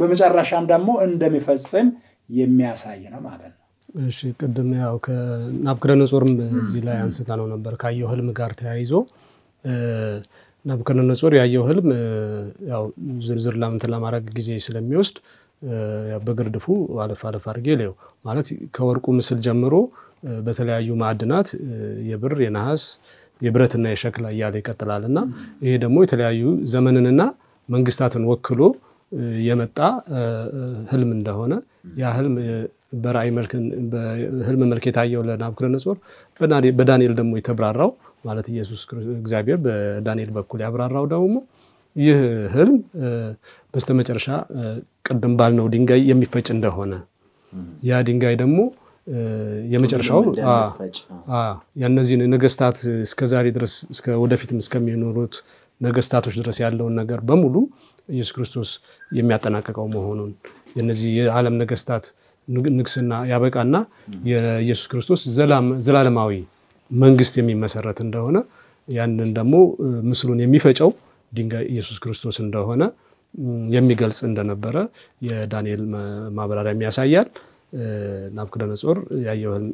በመጨረሻም ደግሞ እንደሚፈጽም የሚያሳይ ነው ማለት ነው። እሺ ቅድም ያው ከናቡከደነጾርም እዚህ ላይ አንስታ ነው ነበር ካየው ህልም ጋር ተያይዞ ናቡከደነጾር ያየው ህልም ያው ዝርዝር ላምንት ለማድረግ ጊዜ ስለሚወስድ በግርድፉ አለፍ አለፍ አድርጌ ሌው ማለት ከወርቁ ምስል ጀምሮ በተለያዩ ማዕድናት የብር፣ የነሐስ የብረትና የሸክላ እያለ ይቀጥላል እና ይሄ ደግሞ የተለያዩ ዘመንንና መንግስታትን ወክሎ የመጣ ህልም እንደሆነ ያ ህልም በራእይ በህልም መልክ የታየው ለናቡከደነጾር በዳንኤል ደግሞ የተብራራው ማለት ኢየሱስ እግዚአብሔር በዳንኤል በኩል ያብራራው ደግሞ ይህ ህልም በስተመጨረሻ ቅድም ባልነው ድንጋይ የሚፈጭ እንደሆነ ያ ድንጋይ ደግሞ የመጨረሻው የእነዚህን ነገስታት እስከዛሬ ድረስ ወደፊትም እስከሚኖሩት ነገስታቶች ድረስ ያለውን ነገር በሙሉ ኢየሱስ ክርስቶስ የሚያጠናቀቀው መሆኑን የነዚህ የዓለም ነገስታት ንግስና ያበቃና የኢየሱስ ክርስቶስ ዘላለማዊ መንግስት የሚመሰረት እንደሆነ ያንን ደግሞ ምስሉን የሚፈጨው ድንጋይ ኢየሱስ ክርስቶስ እንደሆነ የሚገልጽ እንደነበረ የዳንኤል ማብራሪያም ያሳያል። ናቡከደነጾር ያየውን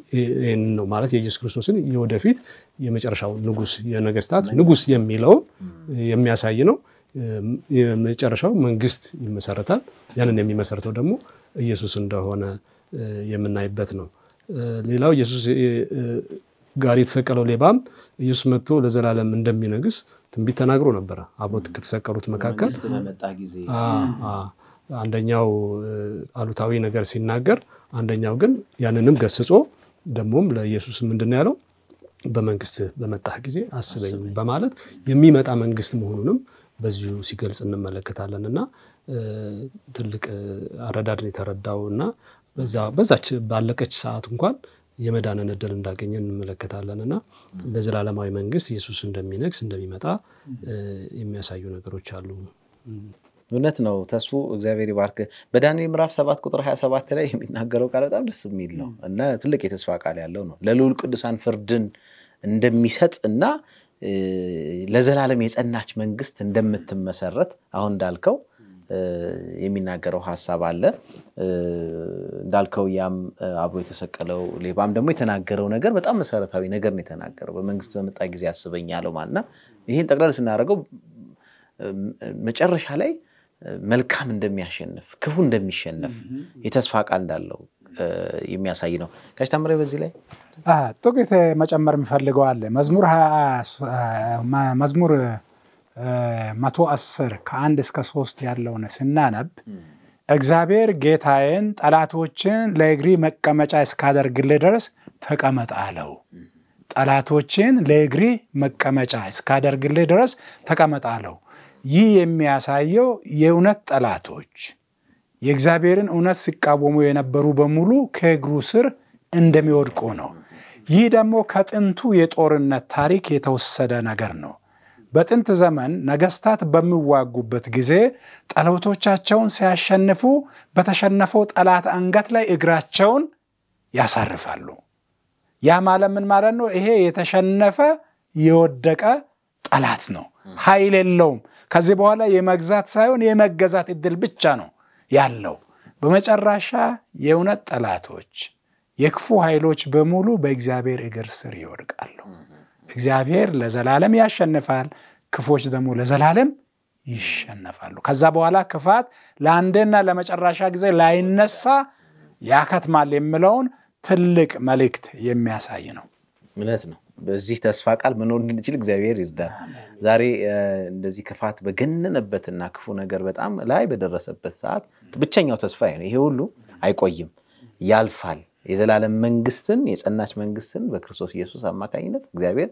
ነው ማለት የኢየሱስ ክርስቶስን የወደፊት የመጨረሻው ንጉስ የነገስታት ንጉስ የሚለውን የሚያሳይ ነው። የመጨረሻው መንግስት ይመሰረታል። ያንን የሚመሰረተው ደግሞ ኢየሱስ እንደሆነ የምናይበት ነው። ሌላው ኢየሱስ ጋር የተሰቀለው ሌባም ኢየሱስ መጥቶ ለዘላለም እንደሚነግስ ትንቢት ተናግሮ ነበረ። አብሮት ከተሰቀሉት መካከል አንደኛው አሉታዊ ነገር ሲናገር አንደኛው ግን ያንንም ገስጾ ደግሞም ለኢየሱስ ምንድን ነው ያለው በመንግስት በመጣህ ጊዜ አስበኝ በማለት የሚመጣ መንግስት መሆኑንም በዚሁ ሲገልጽ እንመለከታለን እና ትልቅ አረዳድን የተረዳው እና በዛች ባለቀች ሰዓት እንኳን የመዳንን እድል እንዳገኘ እንመለከታለን እና በዘላለማዊ መንግስት ኢየሱስ እንደሚነግስ እንደሚመጣ የሚያሳዩ ነገሮች አሉ። እውነት ነው። ተስፉ፣ እግዚአብሔር ይባርክ። በዳንኤል ምዕራፍ ሰባት ቁጥር ሰባት ላይ የሚናገረው ቃል በጣም ደስ የሚል ነው እና ትልቅ የተስፋ ቃል ያለው ነው። ለልዑል ቅዱሳን ፍርድን እንደሚሰጥ እና ለዘላለም የጸናች መንግስት እንደምትመሰረት አሁን እንዳልከው የሚናገረው ሀሳብ አለ። እንዳልከው ያም አብሮ የተሰቀለው ሌባም ደግሞ የተናገረው ነገር በጣም መሰረታዊ ነገር ነው የተናገረው። በመንግስት በመጣ ጊዜ አስበኝ ማለት እና ይህን ጠቅላላ ስናደርገው መጨረሻ ላይ መልካም እንደሚያሸንፍ ክፉ እንደሚሸነፍ የተስፋ ቃል እንዳለው የሚያሳይ ነው። ከሽታምረ በዚህ ላይ ጥቂት መጨመር የሚፈልገው አለ። መዝሙር መዝሙር መቶ አስር ከአንድ እስከ ሶስት ያለውን ስናነብ እግዚአብሔር ጌታዬን ጠላቶችን ለእግሪ መቀመጫ እስካደርግልህ ድረስ ተቀመጥ አለው። ጠላቶችን ለእግሪ መቀመጫ እስካደርግልህ ድረስ ተቀመጥ አለው። ይህ የሚያሳየው የእውነት ጠላቶች የእግዚአብሔርን እውነት ሲቃወሙ የነበሩ በሙሉ ከእግሩ ስር እንደሚወድቁ ነው። ይህ ደግሞ ከጥንቱ የጦርነት ታሪክ የተወሰደ ነገር ነው። በጥንት ዘመን ነገስታት በሚዋጉበት ጊዜ ጠላቶቻቸውን ሲያሸንፉ በተሸነፈው ጠላት አንገት ላይ እግራቸውን ያሳርፋሉ። ያ ማለት ምን ማለት ነው? ይሄ የተሸነፈ የወደቀ ጠላት ነው፣ ኃይል የለውም። ከዚህ በኋላ የመግዛት ሳይሆን የመገዛት እድል ብቻ ነው ያለው። በመጨረሻ የእውነት ጠላቶች፣ የክፉ ኃይሎች በሙሉ በእግዚአብሔር እግር ስር ይወድቃሉ። እግዚአብሔር ለዘላለም ያሸንፋል፣ ክፎች ደግሞ ለዘላለም ይሸነፋሉ። ከዛ በኋላ ክፋት ለአንዴና ለመጨረሻ ጊዜ ላይነሳ ያከትማል የሚለውን ትልቅ መልእክት የሚያሳይ ነው። ነው። በዚህ ተስፋ ቃል መኖር እንድንችል እግዚአብሔር ይርዳል። ዛሬ እንደዚህ ክፋት በገነነበትና ክፉ ነገር በጣም ላይ በደረሰበት ሰዓት ብቸኛው ተስፋ ነው። ይሄ ሁሉ አይቆይም፣ ያልፋል። የዘላለም መንግስትን የጸናች መንግስትን በክርስቶስ ኢየሱስ አማካኝነት እግዚአብሔር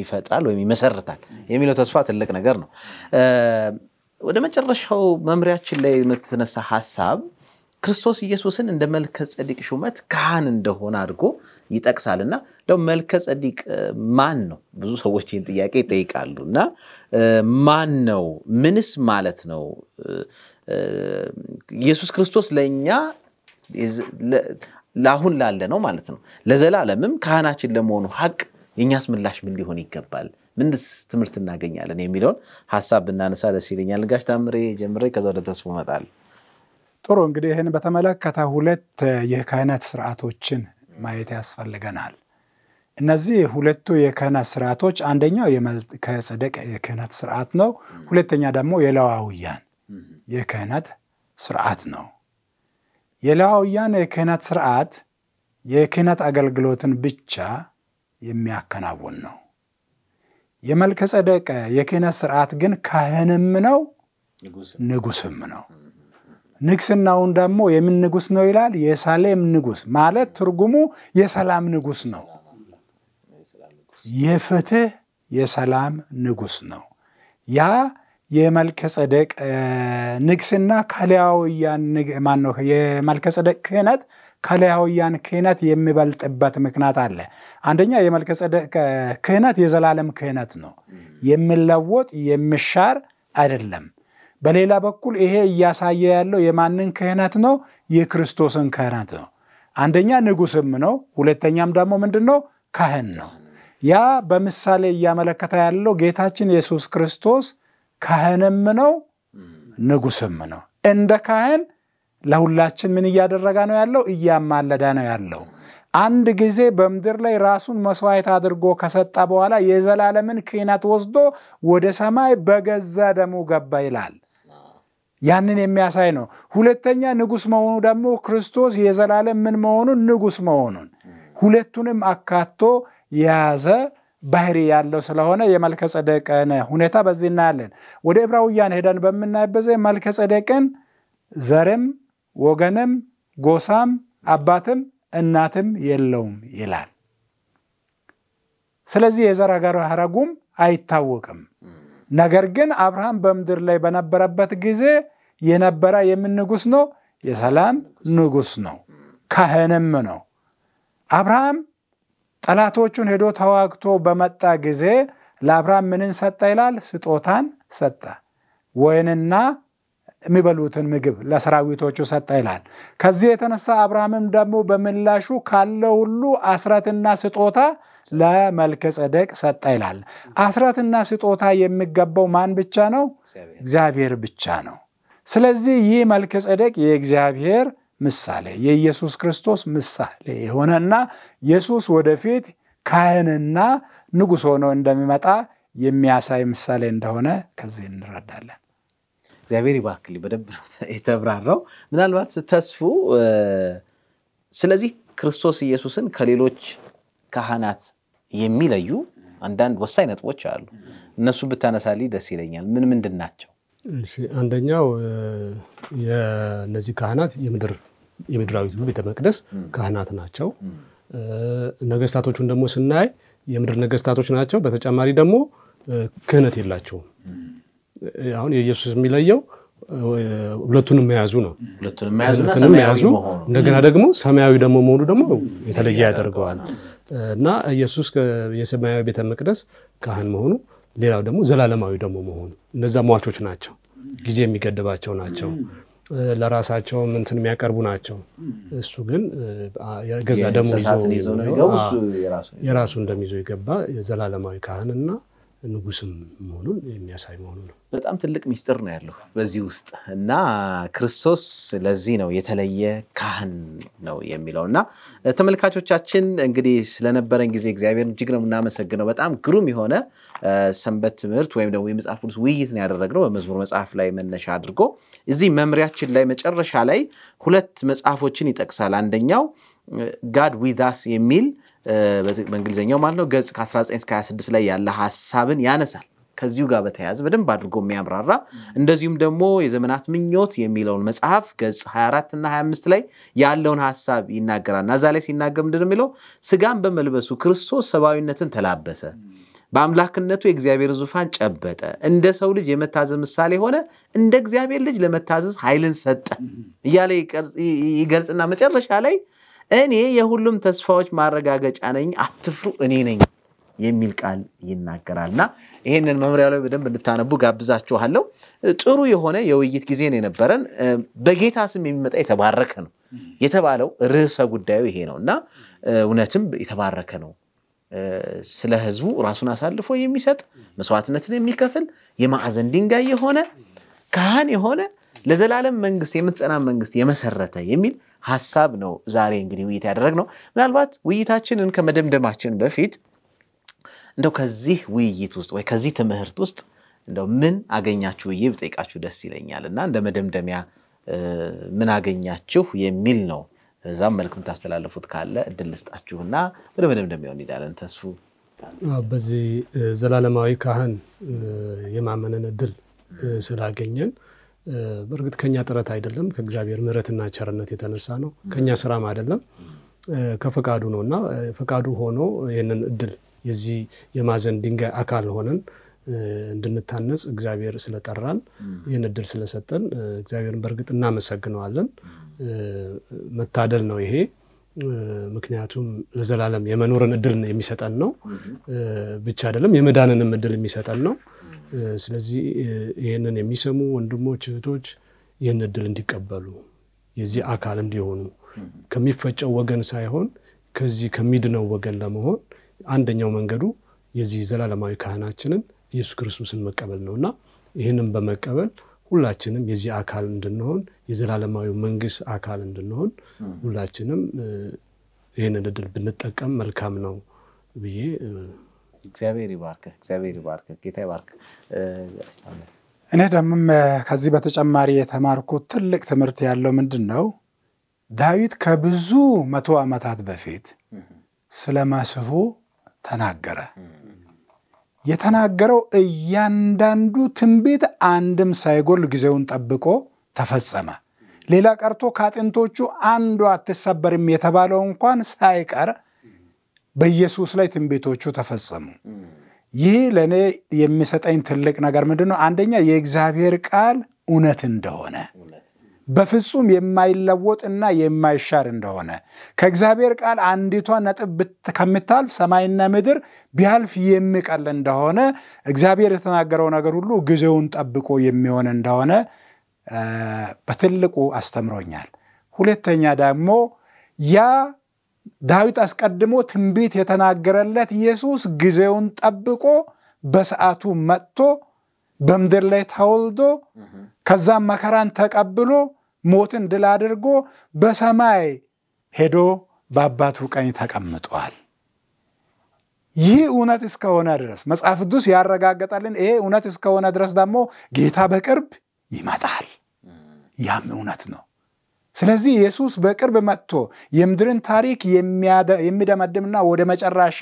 ይፈጥራል ወይም ይመሰርታል የሚለው ተስፋ ትልቅ ነገር ነው። ወደ መጨረሻው መምሪያችን ላይ የምትነሳ ሀሳብ ክርስቶስ ኢየሱስን እንደ መልከ ጸዲቅ ሹመት ካህን እንደሆነ አድርጎ ይጠቅሳል እና እንደው መልከ ጸዲቅ ማን ነው? ብዙ ሰዎች ይህን ጥያቄ ይጠይቃሉ። እና ማን ነው? ምንስ ማለት ነው? ኢየሱስ ክርስቶስ ለእኛ ለአሁን ላለ ነው ማለት ነው፣ ለዘላለምም ካህናችን ለመሆኑ ሀቅ የእኛስ ምላሽ ምን ሊሆን ይገባል? ምንስ ትምህርት እናገኛለን የሚለውን ሀሳብ ብናነሳ ደስ ይለኛል። ጋሽ ታምሬ ጀምሬ ከዛ ወደ ተስፎ እመጣለሁ። ጥሩ እንግዲህ ይህን በተመለከተ ሁለት የክህነት ስርዓቶችን ማየት ያስፈልገናል። እነዚህ ሁለቱ የክህነት ስርዓቶች አንደኛው የመልከ የክህነት ስርዓት ነው። ሁለተኛ ደግሞ የለዋውያን የክህነት ስርዓት ነው። የለዋውያን የክህነት ስርዓት የክህነት አገልግሎትን ብቻ የሚያከናውን ነው። የመልከ የክህነት ስርዓት ግን ካህንም ነው ንጉስም ነው። ንግስናውን ደግሞ የምን ንጉስ ነው ይላል? የሳሌም ንጉስ ማለት ትርጉሙ የሰላም ንጉስ ነው። የፍትህ የሰላም ንጉስ ነው። ያ የመልከጸደቅ ንግስና ከሊያውያን ማነው የመልከጸደቅ ክህነት ከሊያውያን ክህነት የሚበልጥበት ምክንያት አለ። አንደኛ የመልከጸደቅ ክህነት የዘላለም ክህነት ነው፣ የሚለወጥ የሚሻር አይደለም። በሌላ በኩል ይሄ እያሳየ ያለው የማንን ክህነት ነው? የክርስቶስን ክህነት ነው። አንደኛ ንጉስም ነው። ሁለተኛም ደግሞ ምንድን ነው? ካህን ነው። ያ በምሳሌ እያመለከተ ያለው ጌታችን ኢየሱስ ክርስቶስ ካህንም ነው ንጉስም ነው። እንደ ካህን ለሁላችን ምን እያደረገ ነው ያለው? እያማለደ ነው ያለው። አንድ ጊዜ በምድር ላይ ራሱን መስዋዕት አድርጎ ከሰጠ በኋላ የዘላለምን ክህነት ወስዶ ወደ ሰማይ በገዛ ደሙ ገባ ይላል። ያንን የሚያሳይ ነው። ሁለተኛ ንጉስ መሆኑ ደግሞ ክርስቶስ የዘላለም ምን መሆኑን ንጉስ መሆኑን ሁለቱንም አካቶ የያዘ ባህሪ ያለው ስለሆነ የመልከ ሁኔታ በዚህ እናያለን። ወደ ዕብራውያን ሄደን በምናይበት መልከጸደቅን ዘርም ወገንም ጎሳም አባትም እናትም የለውም ይላል። ስለዚህ የዘር ሐረጉም አይታወቅም። ነገር ግን አብርሃም በምድር ላይ በነበረበት ጊዜ የነበረ የምን ነው? የሰላም ንጉስ ነው። ካህንም ነው። አብርሃም ጠላቶቹን ሄዶ ተዋግቶ በመጣ ጊዜ ለአብርሃም ምንን ሰጠ ይላል? ስጦታን ሰጠ። ወይንና የሚበሉትን ምግብ ለሰራዊቶቹ ሰጠ ይላል። ከዚህ የተነሳ አብርሃምም ደግሞ በምላሹ ካለ ሁሉ አስረትና ስጦታ ለመልከ ጸደቅ ሰጠ ይላል። አስረትና ስጦታ የሚገባው ማን ብቻ ነው? እግዚአብሔር ብቻ ነው። ስለዚህ ይህ መልከጸደቅ የእግዚአብሔር ምሳሌ የኢየሱስ ክርስቶስ ምሳሌ የሆነና ኢየሱስ ወደፊት ካህንና ንጉሥ ሆኖ እንደሚመጣ የሚያሳይ ምሳሌ እንደሆነ ከዚህ እንረዳለን። እግዚአብሔር ይባክል በደብ የተብራራው ምናልባት ተስፉ። ስለዚህ ክርስቶስ ኢየሱስን ከሌሎች ካህናት የሚለዩ አንዳንድ ወሳኝ ነጥቦች አሉ። እነሱን ብታነሳልኝ ደስ ይለኛል። ምን ምንድን ናቸው? እሺ አንደኛው የእነዚህ ካህናት የምድር የምድራዊቱ ቤተ መቅደስ ካህናት ናቸው። ነገስታቶቹን ደግሞ ስናይ የምድር ነገስታቶች ናቸው። በተጨማሪ ደግሞ ክህነት የላቸውም። አሁን የኢየሱስ የሚለየው ሁለቱንም መያዙ ነው። ሁለቱንም መያዙ እንደገና ደግሞ ሰማያዊ ደግሞ መሆኑ ደግሞ የተለየ ያደርገዋል እና ኢየሱስ የሰማያዊ ቤተ መቅደስ ካህን መሆኑ ሌላው ደግሞ ዘላለማዊ ደግሞ መሆኑ እነዛ ሟቾች ናቸው፣ ጊዜ የሚገድባቸው ናቸው፣ ለራሳቸው ምንትን የሚያቀርቡ ናቸው። እሱ ግን ገዛ ደግሞ የራሱ እንደሚይዞ የገባ የዘላለማዊ ካህንና ንጉስም መሆኑን የሚያሳይ መሆኑ ነው። በጣም ትልቅ ሚስጥር ነው ያለው በዚህ ውስጥ እና ክርስቶስ ለዚህ ነው የተለየ ካህን ነው የሚለው እና ተመልካቾቻችን እንግዲህ ስለነበረን ጊዜ እግዚአብሔርን እጅግ ነው የምናመሰግነው። በጣም ግሩም የሆነ ሰንበት ትምህርት ወይም ደግሞ የመጽሐፍ ቅዱስ ውይይት ነው ያደረግነው በመዝሙር መጽሐፍ ላይ መነሻ አድርጎ እዚህ መምሪያችን ላይ መጨረሻ ላይ ሁለት መጽሐፎችን ይጠቅሳል። አንደኛው ጋድ ዊዛስ የሚል በእንግሊዝኛው ማለት ነው ገጽ ከ 1926 ላይ ያለ ሀሳብን ያነሳል። ከዚሁ ጋር በተያያዘ በደንብ አድርጎ የሚያብራራ እንደዚሁም ደግሞ የዘመናት ምኞት የሚለውን መጽሐፍ ገጽ 24 እና 25 ላይ ያለውን ሀሳብ ይናገራል እና እዛ ላይ ሲናገር ምንድን የሚለው ስጋን በመልበሱ ክርስቶስ ሰብአዊነትን ተላበሰ፣ በአምላክነቱ የእግዚአብሔር ዙፋን ጨበጠ፣ እንደ ሰው ልጅ የመታዘዝ ምሳሌ ሆነ፣ እንደ እግዚአብሔር ልጅ ለመታዘዝ ኃይልን ሰጠ እያለ ይገልጽና መጨረሻ ላይ እኔ የሁሉም ተስፋዎች ማረጋገጫ ነኝ፣ አትፍሩ፣ እኔ ነኝ የሚል ቃል ይናገራል እና ይህንን መምሪያ ላይ በደንብ እንድታነቡ ጋብዛችኋለሁ። ጥሩ የሆነ የውይይት ጊዜ ነው የነበረን። በጌታ ስም የሚመጣ የተባረከ ነው የተባለው ርዕሰ ጉዳዩ ይሄ ነው እና እውነትም የተባረከ ነው። ስለ ህዝቡ ራሱን አሳልፎ የሚሰጥ መስዋዕትነትን የሚከፍል የማዕዘን ድንጋይ የሆነ ካህን የሆነ ለዘላለም መንግስት የምትጸና መንግስት የመሰረተ የሚል ሀሳብ ነው ዛሬ እንግዲህ ውይይት ነው። ምናልባት ውይይታችንን ከመደምደማችን በፊት እንደው ከዚህ ውይይት ውስጥ ወይ ከዚህ ትምህርት ውስጥ እንደው ምን አገኛችሁ ብዬ ብጠይቃችሁ ደስ ይለኛል እና እንደ መደምደሚያ ምን አገኛችሁ የሚል ነው። እዛም መልክ የምታስተላልፉት ካለ እድል ልስጣችሁና ወደ መደምደሚያው እንሄዳለን። ተስፉ በዚህ ዘላለማዊ ካህን የማመንን እድል ስላገኘን በእርግጥ ከኛ ጥረት አይደለም፣ ከእግዚአብሔር ምሕረትና ቸርነት የተነሳ ነው። ከኛ ስራም አይደለም፣ ከፈቃዱ ነው እና ፈቃዱ ሆኖ ይህንን እድል የዚህ የማዕዘን ድንጋይ አካል ሆነን እንድንታነጽ እግዚአብሔር ስለጠራን ይህን እድል ስለሰጠን እግዚአብሔርን በእርግጥ እናመሰግነዋለን። መታደል ነው ይሄ። ምክንያቱም ለዘላለም የመኖርን እድል የሚሰጠን ነው ብቻ አይደለም የመዳንንም እድል የሚሰጠን ነው። ስለዚህ ይህንን የሚሰሙ ወንድሞች እህቶች ይህን እድል እንዲቀበሉ የዚህ አካል እንዲሆኑ ከሚፈጨው ወገን ሳይሆን ከዚህ ከሚድነው ወገን ለመሆን አንደኛው መንገዱ የዚህ ዘላለማዊ ካህናችንን ኢየሱስ ክርስቶስን መቀበል ነው እና ይህንም በመቀበል ሁላችንም የዚህ አካል እንድንሆን የዘላለማዊ መንግስት አካል እንድንሆን ሁላችንም ይህንን እድል ብንጠቀም መልካም ነው ብዬ እግዚአብሔር ይባርክህ፣ እግዚአብሔር ይባርክህ፣ ጌታ ይባርክህ። እኔ ደግሞም ከዚህ በተጨማሪ የተማርኩት ትልቅ ትምህርት ያለው ምንድን ነው ዳዊት ከብዙ መቶ ዓመታት በፊት ስለ መስሑ ተናገረ። የተናገረው እያንዳንዱ ትንቢት አንድም ሳይጎል ጊዜውን ጠብቆ ተፈጸመ። ሌላ ቀርቶ ከአጥንቶቹ አንዱ አትሰበርም የተባለው እንኳን ሳይቀር በኢየሱስ ላይ ትንቢቶቹ ተፈጸሙ። ይህ ለእኔ የሚሰጠኝ ትልቅ ነገር ምንድን ነው? አንደኛ የእግዚአብሔር ቃል እውነት እንደሆነ በፍጹም የማይለወጥ እና የማይሻር እንደሆነ ከእግዚአብሔር ቃል አንዲቷ ነጥብ ከምታልፍ ሰማይና ምድር ቢያልፍ የሚቀል እንደሆነ እግዚአብሔር የተናገረው ነገር ሁሉ ጊዜውን ጠብቆ የሚሆን እንደሆነ በትልቁ አስተምሮኛል። ሁለተኛ ደግሞ ያ ዳዊት አስቀድሞ ትንቢት የተናገረለት ኢየሱስ ጊዜውን ጠብቆ በሰዓቱ መጥቶ በምድር ላይ ተወልዶ ከዛም መከራን ተቀብሎ ሞትን ድል አድርጎ በሰማይ ሄዶ በአባቱ ቀኝ ተቀምጧል። ይህ እውነት እስከሆነ ድረስ መጽሐፍ ቅዱስ ያረጋገጠልን ይሄ እውነት እስከሆነ ድረስ ደግሞ ጌታ በቅርብ ይመጣል። ያም እውነት ነው። ስለዚህ ኢየሱስ በቅርብ መጥቶ የምድርን ታሪክ የሚደመድምና ወደ መጨረሻ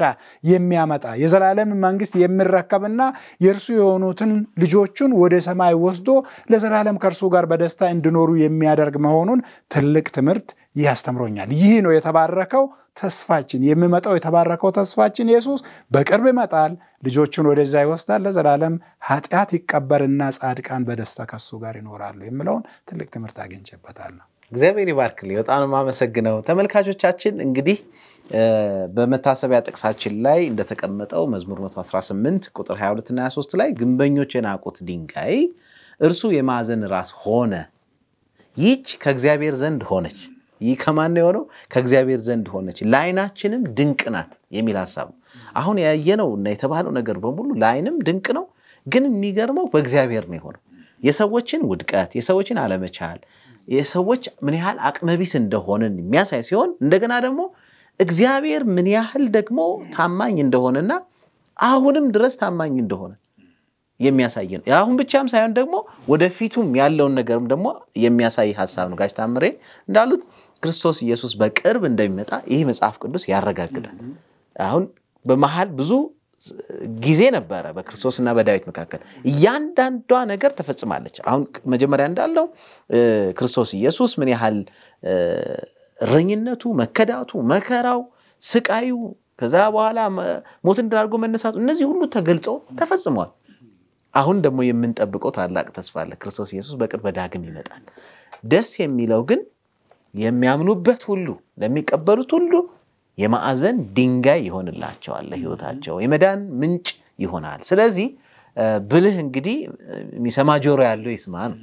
የሚያመጣ የዘላለም መንግስት የሚረከብና የእርሱ የሆኑትን ልጆቹን ወደ ሰማይ ወስዶ ለዘላለም ከእርሱ ጋር በደስታ እንዲኖሩ የሚያደርግ መሆኑን ትልቅ ትምህርት ያስተምሮኛል። ይህ ነው የተባረከው ተስፋችን የሚመጣው የተባረከው ተስፋችን ኢየሱስ በቅርብ ይመጣል፣ ልጆቹን ወደዛ ይወስዳል፣ ለዘላለም ኃጢአት ይቀበርና ጻድቃን በደስታ ከሱ ጋር ይኖራሉ የሚለውን ትልቅ ትምህርት አግኝቼበታለሁ። እግዚአብሔር ይባርክልኝ። በጣም የማመሰግነው። ተመልካቾቻችን እንግዲህ በመታሰቢያ ጥቅሳችን ላይ እንደተቀመጠው መዝሙር 118 ቁጥር 22 እና 23 ላይ ግንበኞች የናቁት ድንጋይ እርሱ የማዕዘን ራስ ሆነ፣ ይች ከእግዚአብሔር ዘንድ ሆነች። ይህ ከማን የሆነው? ከእግዚአብሔር ዘንድ ሆነች፣ ለአይናችንም ድንቅ ናት የሚል ሀሳብ ነው። አሁን ያየነው እና የተባለው ነገር በሙሉ ለአይንም ድንቅ ነው፣ ግን የሚገርመው በእግዚአብሔር ነው የሆነው። የሰዎችን ውድቀት፣ የሰዎችን አለመቻል፣ የሰዎች ምን ያህል አቅመቢስ እንደሆንን የሚያሳይ ሲሆን እንደገና ደግሞ እግዚአብሔር ምን ያህል ደግሞ ታማኝ እንደሆነና አሁንም ድረስ ታማኝ እንደሆነ የሚያሳይ ነው። አሁን ብቻም ሳይሆን ደግሞ ወደፊቱም ያለውን ነገርም ደግሞ የሚያሳይ ሀሳብ ነው። ጋሽ ታምሬ እንዳሉት ክርስቶስ ኢየሱስ በቅርብ እንደሚመጣ ይህ መጽሐፍ ቅዱስ ያረጋግጣል። አሁን በመሀል ብዙ ጊዜ ነበረ በክርስቶስና በዳዊት መካከል። እያንዳንዷ ነገር ተፈጽማለች። አሁን መጀመሪያ እንዳለው ክርስቶስ ኢየሱስ ምን ያህል እረኝነቱ፣ መከዳቱ፣ መከራው፣ ስቃዩ ከዛ በኋላ ሞት እንዳርጎ መነሳቱ እነዚህ ሁሉ ተገልጾ ተፈጽሟል። አሁን ደግሞ የምንጠብቀው ታላቅ ተስፋ አለ። ክርስቶስ ኢየሱስ በቅርብ ዳግም ይመጣል። ደስ የሚለው ግን የሚያምኑበት ሁሉ ለሚቀበሉት ሁሉ የማዕዘን ድንጋይ ይሆንላቸዋል፣ ለህይወታቸው የመዳን ምንጭ ይሆናል። ስለዚህ ብልህ እንግዲህ የሚሰማ ጆሮ ያለው ይስማ ነው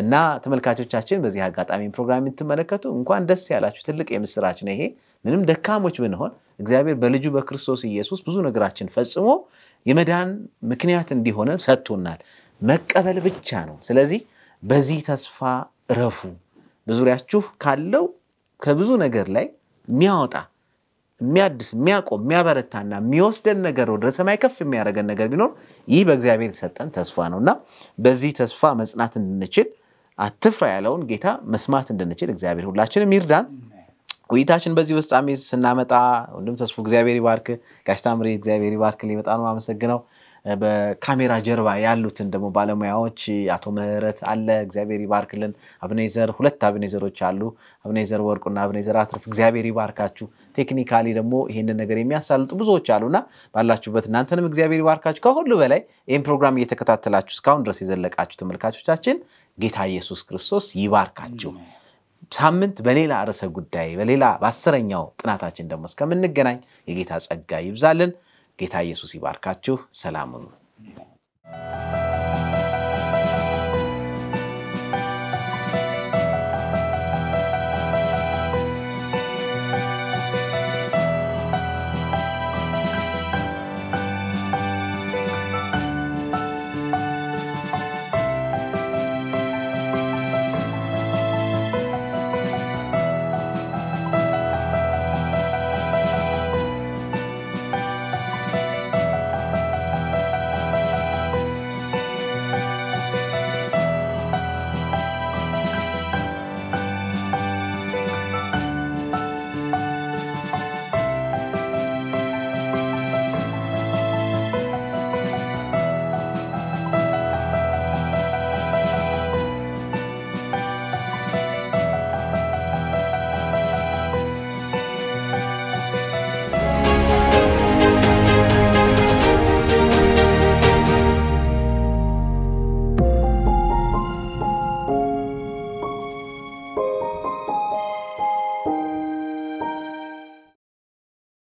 እና ተመልካቾቻችን በዚህ አጋጣሚ ፕሮግራም የምትመለከቱ እንኳን ደስ ያላችሁ። ትልቅ የምስራች ነው ይሄ። ምንም ደካሞች ብንሆን እግዚአብሔር በልጁ በክርስቶስ ኢየሱስ ብዙ ነገራችን ፈጽሞ የመዳን ምክንያት እንዲሆነ ሰጥቶናል። መቀበል ብቻ ነው። ስለዚህ በዚህ ተስፋ እረፉ። በዙሪያችሁ ካለው ከብዙ ነገር ላይ የሚያወጣ የሚያድስ የሚያቆም የሚያበረታና የሚወስደን ነገር ወደ ሰማይ ከፍ የሚያደርገን ነገር ቢኖር ይህ በእግዚአብሔር የተሰጠን ተስፋ ነው እና በዚህ ተስፋ መጽናት እንድንችል አትፍራ ያለውን ጌታ መስማት እንድንችል እግዚአብሔር ሁላችንም ይርዳን። ውይይታችን በዚህ ፍጻሜ ስናመጣ ወንድም ተስፉ እግዚአብሔር ይባርክ፣ ጋሽ ታምሬ እግዚአብሔር ይባርክ። ሊመጣ ነው አመሰግነው በካሜራ ጀርባ ያሉትን ደግሞ ባለሙያዎች አቶ ምህረት አለ፣ እግዚአብሔር ይባርክልን። አብኔዘር ሁለት አብኔዘሮች አሉ፣ አብኔዘር ወርቁና አብኔዘር አትርፍ፣ እግዚአብሔር ይባርካችሁ። ቴክኒካሊ ደግሞ ይህንን ነገር የሚያሳልጡ ብዙዎች አሉና ባላችሁበት እናንተንም እግዚአብሔር ይባርካችሁ። ከሁሉ በላይ ይህን ፕሮግራም እየተከታተላችሁ እስካሁን ድረስ የዘለቃችሁ ተመልካቾቻችን ጌታ ኢየሱስ ክርስቶስ ይባርካችሁ። ሳምንት በሌላ ርዕሰ ጉዳይ በሌላ በአስረኛው ጥናታችን ደግሞ እስከምንገናኝ የጌታ ጸጋ ይብዛልን። ጌታ ኢየሱስ ይባርካችሁ። ሰላም